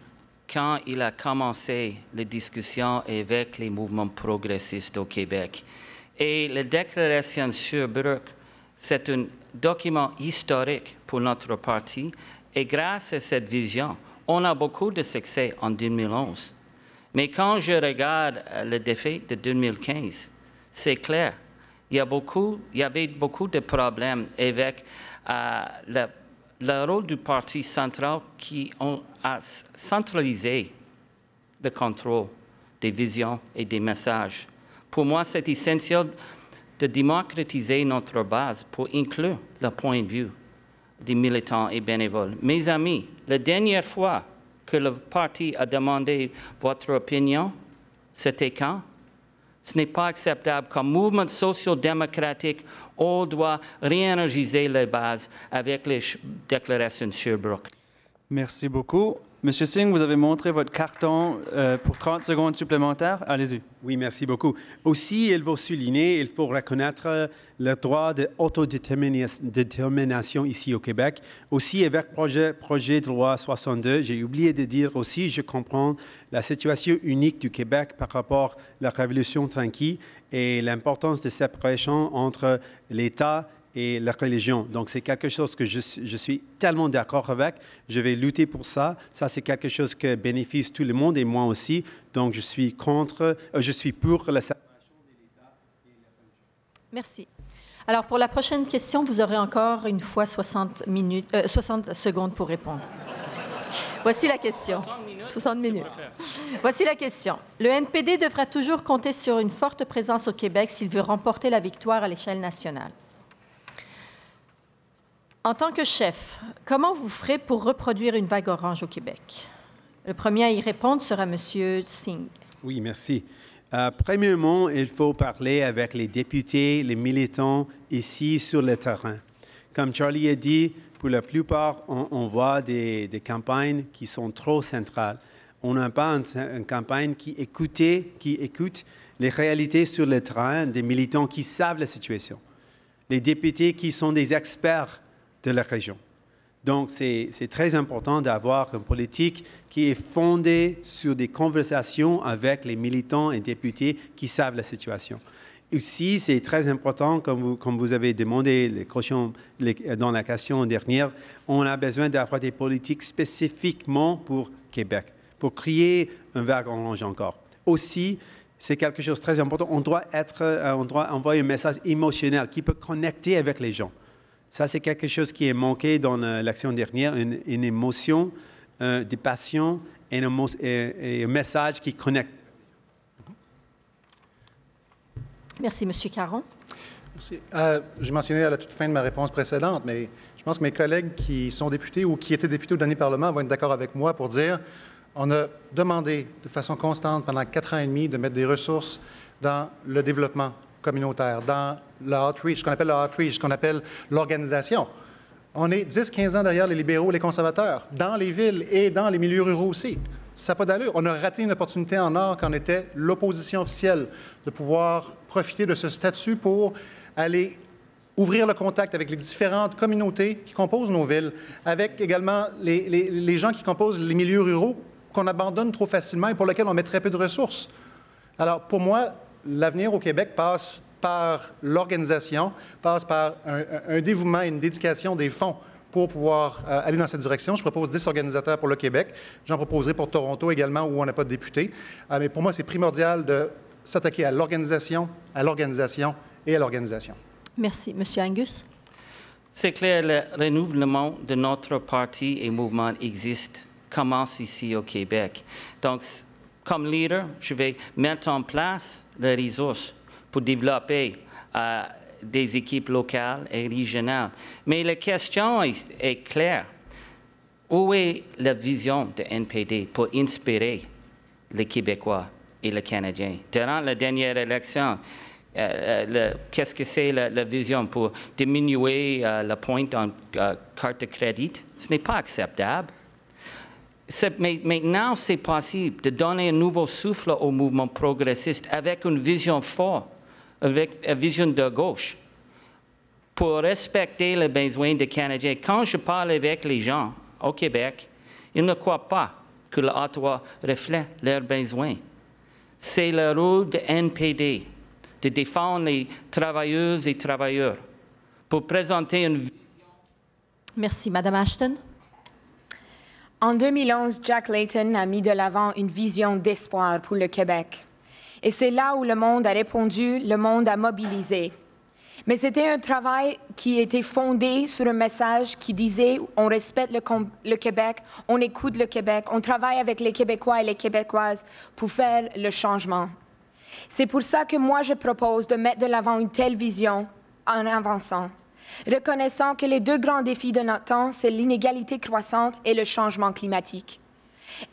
quand il a commencé les discussions avec les mouvements progressistes au Québec. Et la déclaration sur Burke, c'est un document historique pour notre parti. Et grâce à cette vision, on a beaucoup de succès en 2011. Mais quand je regarde euh, le défi de 2015, c'est clair. Il y, beaucoup, il y avait beaucoup de problèmes avec euh, la le rôle du parti central qui a centralisé le contrôle des visions et des messages. Pour moi, c'est essentiel de démocratiser notre base pour inclure le point de vue des militants et bénévoles. Mes amis, la dernière fois que le parti a demandé votre opinion, c'était quand ce n'est pas acceptable. qu'un mouvement social-démocratique, on doit réenergiser les bases avec les déclarations Sherbrooke. Merci beaucoup. Monsieur Singh, vous avez montré votre carton euh, pour 30 secondes supplémentaires. Allez-y. Oui, merci beaucoup. Aussi, il faut souligner, il faut reconnaître euh, le droit d'autodétermination ici au Québec. Aussi, avec projet, projet de loi 62, j'ai oublié de dire aussi, je comprends la situation unique du Québec par rapport à la Révolution tranquille et l'importance de cette séparation entre l'État et la religion. Donc c'est quelque chose que je, suis tellement d'accord avec. Je vais lutter pour ça. Ça, c'est quelque chose qui bénéficie tout le monde et moi aussi. Donc je suis contre, euh, je suis pour la séparation de l'État et la religion. Merci. Alors pour la prochaine question, vous aurez encore une fois 60, minutes, 60 euh, secondes pour répondre. Voici la question. 60 minutes. 60 minutes. Voici la question. Le NPD devra toujours compter sur une forte présence au Québec s'il veut remporter la victoire à l'échelle nationale. En tant que chef, comment vous ferez pour reproduire une vague orange au Québec? Le premier à y répondre sera M. Singh. Oui, merci. Euh, premièrement, il faut parler avec les députés, les militants ici sur le terrain. Comme Charlie a dit, pour la plupart, on, voit des, campagnes qui sont trop centrales. On n'a pas une, campagne qui, qui écoute les réalités sur le terrain des militants qui savent la situation. Les députés qui sont des experts de la région. Donc, c'est très important d'avoir une politique qui est fondée sur des conversations avec les militants et députés qui savent la situation. Aussi, c'est très important, comme vous, avez demandé les dans la question dernière, on a besoin d'avoir des politiques spécifiquement pour Québec, pour créer un vague orange encore. Aussi, c'est quelque chose de très important, on doit, euh, on doit envoyer un message émotionnel qui peut connecter avec les gens. Ça, c'est quelque chose qui est manqué dans euh, l'action dernière, une, émotion euh, des passions et un, message qui connecte. Merci, M. Caron. Merci. Euh, j'ai mentionné à la toute fin de ma réponse précédente, mais je pense que mes collègues qui sont députés ou qui étaient députés au dernier Parlement vont être d'accord avec moi pour dire on a demandé de façon constante pendant quatre ans et demi de mettre des ressources dans le développement communautaire, dans le ce qu'on appelle ce qu'on appelle l'organisation. On est 10-15 ans derrière les libéraux, et les conservateurs, dans les villes et dans les milieux ruraux aussi. Ça n'a pas d'allure. On a raté une opportunité en or quand on était l'opposition officielle de pouvoir profiter de ce statut pour aller ouvrir le contact avec les différentes communautés qui composent nos villes, avec également les, les gens qui composent les milieux ruraux qu'on abandonne trop facilement et pour lesquels on met très peu de ressources. Alors, pour moi, l'avenir au Québec passe par l'organisation passe par un, dévouement et une dédication des fonds pour pouvoir euh, aller dans cette direction. Je propose 10 organisateurs pour le Québec. J'en proposerai pour Toronto également, où on n'a pas de député. Euh, mais pour moi, c'est primordial de s'attaquer à l'organisation, à l'organisation et à l'organisation. Merci. Monsieur Angus? C'est clair, le renouvellement de notre parti et mouvement existe, commence ici au Québec. Donc, comme leader, je vais mettre en place les ressources pour développer euh, des équipes locales et régionales. Mais la question est, claire. Où est la vision de NPD pour inspirer les Québécois et les Canadiens? Durant la dernière élection, euh, euh, qu'est-ce que c'est la, vision pour diminuer la pointe en carte de crédit? Ce n'est pas acceptable. maintenant, c'est possible de donner un nouveau souffle au mouvement progressiste avec une vision forte avec une vision de gauche pour respecter les besoins des Canadiens. Quand je parle avec les gens au Québec, ils ne croient pas que l'Ottawa reflète leurs besoins. C'est le rôle de NPD de défendre les travailleuses et travailleurs pour présenter une vision. Merci, Madame Ashton. En 2011, Jack Layton a mis de l'avant une vision d'espoir pour le Québec. Et c'est là où le monde a répondu, le monde a mobilisé. Mais c'était un travail qui était fondé sur un message qui disait on respecte le, Québec, on écoute le Québec, on travaille avec les Québécois et les Québécoises pour faire le changement. C'est pour ça que moi, je propose de mettre de l'avant une telle vision en avançant, reconnaissant que les deux grands défis de notre temps, c'est l'inégalité croissante et le changement climatique.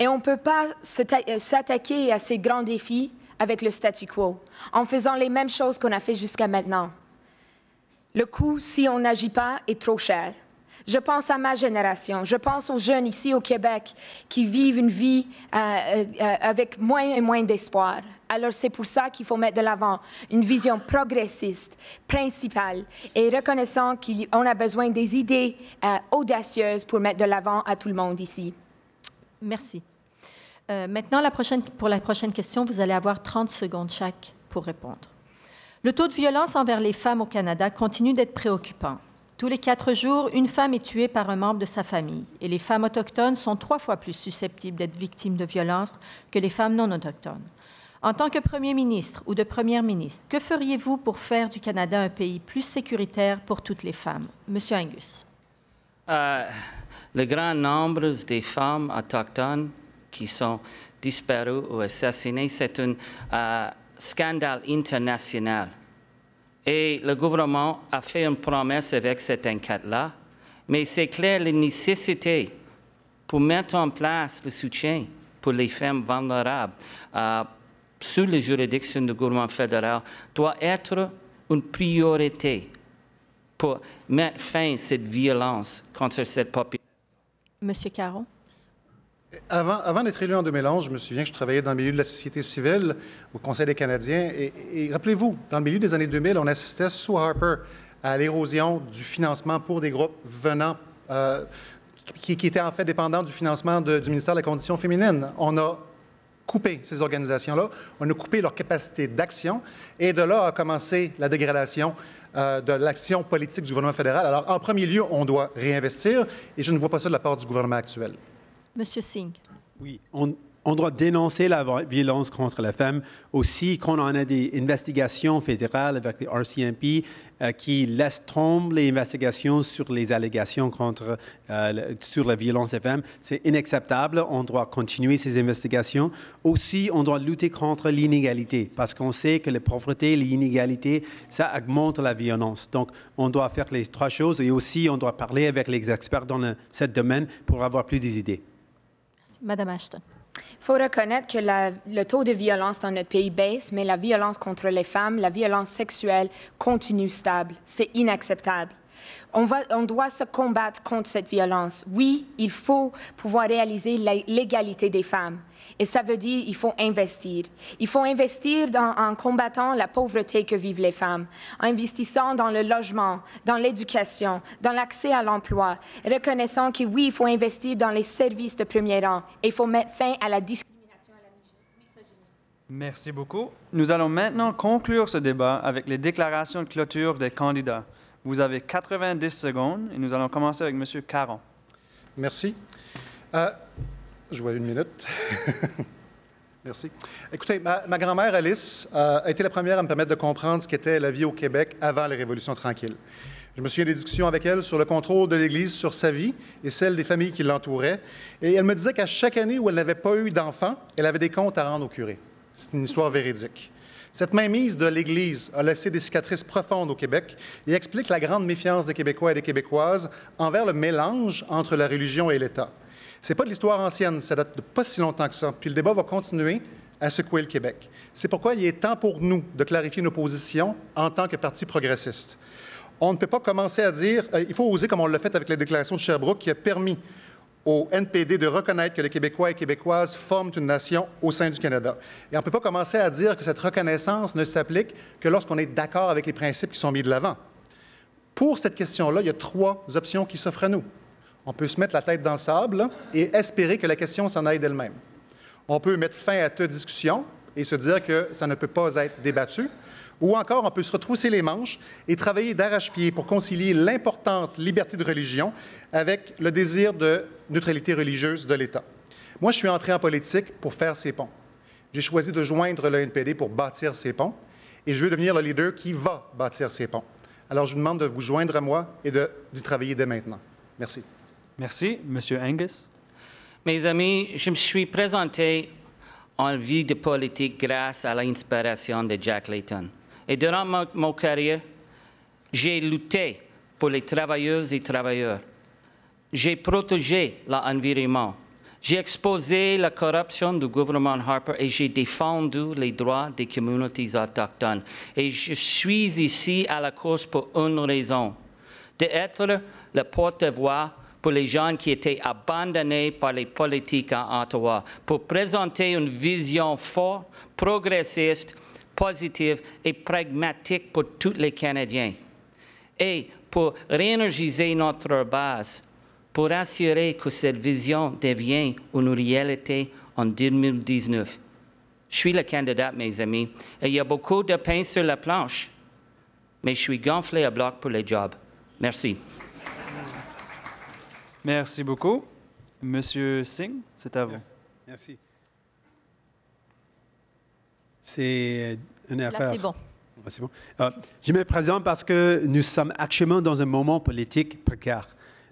Et on ne peut pas euh, s'attaquer à ces grands défis avec le statu quo, en faisant les mêmes choses qu'on a fait jusqu'à maintenant. Le coût, si on n'agit pas, est trop cher. Je pense à ma génération, je pense aux jeunes ici au Québec qui vivent une vie euh, euh, avec moins et moins d'espoir. Alors c'est pour ça qu'il faut mettre de l'avant une vision progressiste, principale, et reconnaissant qu'on a besoin des idées euh, audacieuses pour mettre de l'avant à tout le monde ici. Merci. Euh, maintenant, la prochaine, pour la prochaine question, vous allez avoir 30 secondes chaque pour répondre. Le taux de violence envers les femmes au Canada continue d'être préoccupant. Tous les quatre jours, une femme est tuée par un membre de sa famille et les femmes autochtones sont trois fois plus susceptibles d'être victimes de violences que les femmes non autochtones. En tant que Premier ministre ou de Première ministre, que feriez-vous pour faire du Canada un pays plus sécuritaire pour toutes les femmes? Monsieur Angus. Euh, le grand nombre des femmes autochtones qui sont disparus ou assassinés. C'est un euh, scandale international. Et le gouvernement a fait une promesse avec cette enquête-là, mais c'est clair la nécessité pour mettre en place le soutien pour les femmes vulnérables sur euh, sous les juridictions du gouvernement fédéral doit être une priorité pour mettre fin à cette violence contre cette population. Monsieur Caron. Avant, d'être élu en 2011, je me souviens que je travaillais dans le milieu de la société civile au Conseil des Canadiens. Et, rappelez-vous, dans le milieu des années 2000, on assistait sous Harper à l'érosion du financement pour des groupes venant, euh, qui, étaient en fait dépendants du financement du ministère de la Condition féminine. On a coupé ces organisations-là, on a coupé leur capacité d'action, et de là a commencé la dégradation euh, de l'action politique du gouvernement fédéral. Alors, en premier lieu, on doit réinvestir, et je ne vois pas ça de la part du gouvernement actuel. Monsieur Singh. Oui, on, doit dénoncer la violence contre les femmes. Aussi, quand on a des investigations fédérales avec les RCMP euh, qui laissent tomber les investigations sur les allégations contre, euh, sur la violence des femmes, c'est inacceptable. On doit continuer ces investigations. Aussi, on doit lutter contre l'inégalité parce qu'on sait que la pauvreté, l'inégalité, ça augmente la violence. Donc, on doit faire les trois choses et aussi, on doit parler avec les experts dans ce domaine pour avoir plus d'idées. Madame Ashton. Il faut reconnaître que le taux de violence dans notre pays baisse, mais la violence contre les femmes, la violence sexuelle continue stable. C'est inacceptable. On, doit se combattre contre cette violence. Oui, il faut pouvoir réaliser l'égalité des femmes. Et ça veut dire qu'il faut investir. Il faut investir en combattant la pauvreté que vivent les femmes, en investissant dans le logement, dans l'éducation, dans l'accès à l'emploi, reconnaissant que oui, il faut investir dans les services de premier rang et il faut mettre fin à la discrimination. Merci beaucoup. Nous allons maintenant conclure ce débat avec les déclarations de clôture des candidats. Vous avez 90 secondes et nous allons commencer avec M. Caron. Merci. Euh, je vois une minute. *laughs* Merci. Écoutez, ma, grand-mère Alice euh, a été la première à me permettre de comprendre ce qu'était la vie au Québec avant la Révolution tranquille. Je me souviens des discussions avec elle sur le contrôle de l'Église sur sa vie et celle des familles qui l'entouraient. Et elle me disait qu'à chaque année où elle n'avait pas eu d'enfant, elle avait des comptes à rendre au curé. C'est une histoire véridique. Cette mainmise de l'Église a laissé des cicatrices profondes au Québec et explique la grande méfiance des Québécois et des Québécoises envers le mélange entre la religion et l'État. C'est pas de l'histoire ancienne, ça date de pas si longtemps que ça, puis le débat va continuer à secouer le Québec. C'est pourquoi il est temps pour nous de clarifier nos positions en tant que parti progressiste. On ne peut pas commencer à dire, euh, il faut oser comme on l'a fait avec la déclaration de Sherbrooke qui a permis au NPD de reconnaître que les Québécois et Québécoises forment une nation au sein du Canada. Et on ne peut pas commencer à dire que cette reconnaissance ne s'applique que lorsqu'on est d'accord avec les principes qui sont mis de l'avant. Pour cette question-là, il y a trois options qui s'offrent à nous. On peut se mettre la tête dans le sable et espérer que la question s'en aille d'elle-même. On peut mettre fin à toute discussion et se dire que ça ne peut pas être débattu. Ou encore, on peut se retrousser les manches et travailler d'arrache-pied pour concilier l'importante liberté de religion avec le désir de neutralité religieuse de l'État. Moi, je suis entré en politique pour faire ces ponts. J'ai choisi de joindre le NPD pour bâtir ces ponts et je veux devenir le leader qui va bâtir ces ponts. Alors, je vous demande de vous joindre à moi et d'y travailler dès maintenant. Merci. Merci. Monsieur Angus. Mes amis, je me suis présenté en vie de politique grâce à l'inspiration de Jack Layton. Et durant ma carrière, j'ai lutté pour les travailleuses et travailleurs. J'ai protégé l'environnement. J'ai exposé la corruption du gouvernement Harper et j'ai défendu les droits des communautés autochtones. Et je suis ici à la cause pour une raison, d'être le porte-voix pour les gens qui étaient abandonnés par les politiques à Ottawa, pour présenter une vision forte, progressiste, positive et pragmatique pour tous les Canadiens, et pour réénergiser notre base pour assurer que cette vision devienne une réalité en 2019. Je suis le candidat, mes amis, et il y a beaucoup de pain sur la planche, mais je suis gonflé à bloc pour les jobs. Merci. Merci beaucoup. Monsieur Singh, c'est à vous. Merci. C'est euh, une affaire. c'est bon. Ah, bon. Euh, je me présente parce que nous sommes actuellement dans un moment politique précaire.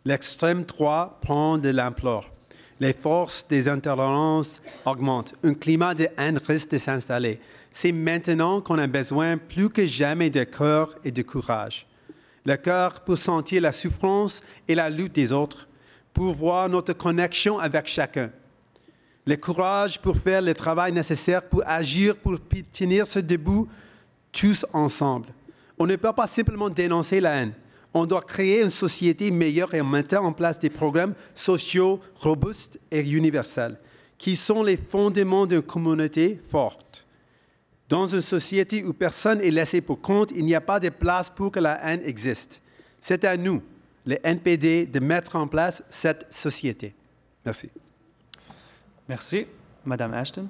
L'extrême droite prend de l'ampleur. Les forces des intolérances augmentent. Un climat de haine risque de s'installer. C'est maintenant qu'on a besoin plus que jamais de cœur et de courage. Le cœur pour sentir la souffrance et la lutte des autres, pour voir notre connexion avec chacun. Le courage pour faire le travail nécessaire pour agir, pour tenir ce debout tous ensemble. On ne peut pas simplement dénoncer la haine on doit créer une société meilleure et maintenir en place des programmes sociaux robustes et universels, qui sont les fondements d'une communauté forte. Dans une société où personne est laissé pour compte, il n'y a pas de place pour que la haine existe. C'est à nous, les NPD, de mettre en place cette société. Merci. Merci, Madame Ashton.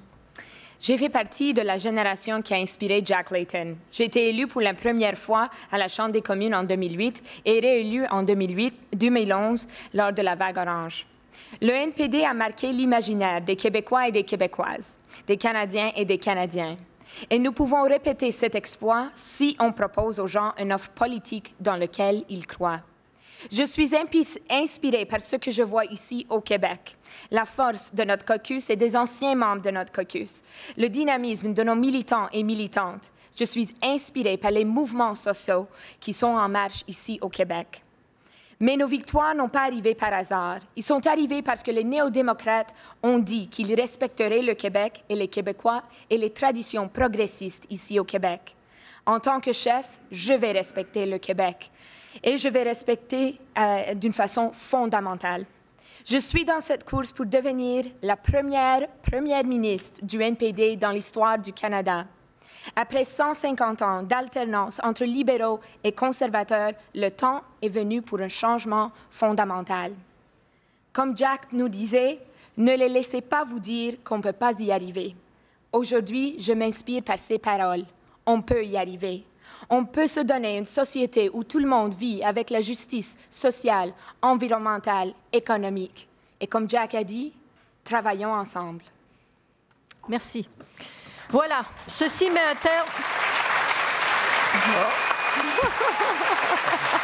J'ai fait partie de la génération qui a inspiré Jack Layton. J'ai été élu pour la première fois à la Chambre des communes en 2008 et réélu en 2008-2011 lors de la vague orange. Le NPD a marqué l'imaginaire des Québécois et des Québécoises, des Canadiens et des Canadiens. Et nous pouvons répéter cet exploit si on propose aux gens une offre politique dans laquelle ils croient. Je suis inspirée par ce que je vois ici au Québec. La force de notre caucus et des anciens membres de notre caucus. Le dynamisme de nos militants et militantes. Je suis inspirée par les mouvements sociaux qui sont en marche ici au Québec. Mais nos victoires n'ont pas arrivé par hasard. Ils sont arrivés parce que les néo-démocrates ont dit qu'ils respecteraient le Québec et les Québécois et les traditions progressistes ici au Québec. En tant que chef, je vais respecter le Québec et je vais respecter euh, d'une façon fondamentale. Je suis dans cette course pour devenir la première première ministre du NPD dans l'histoire du Canada. Après 150 ans d'alternance entre libéraux et conservateurs, le temps est venu pour un changement fondamental. Comme Jack nous disait, ne les laissez pas vous dire qu'on ne peut pas y arriver. Aujourd'hui, je m'inspire par ces paroles. On peut y arriver. On peut se donner une société où tout le monde vit avec la justice sociale, environnementale, économique. Et comme Jack a dit, travaillons ensemble. Merci. Voilà, ceci met un terme. *laughs*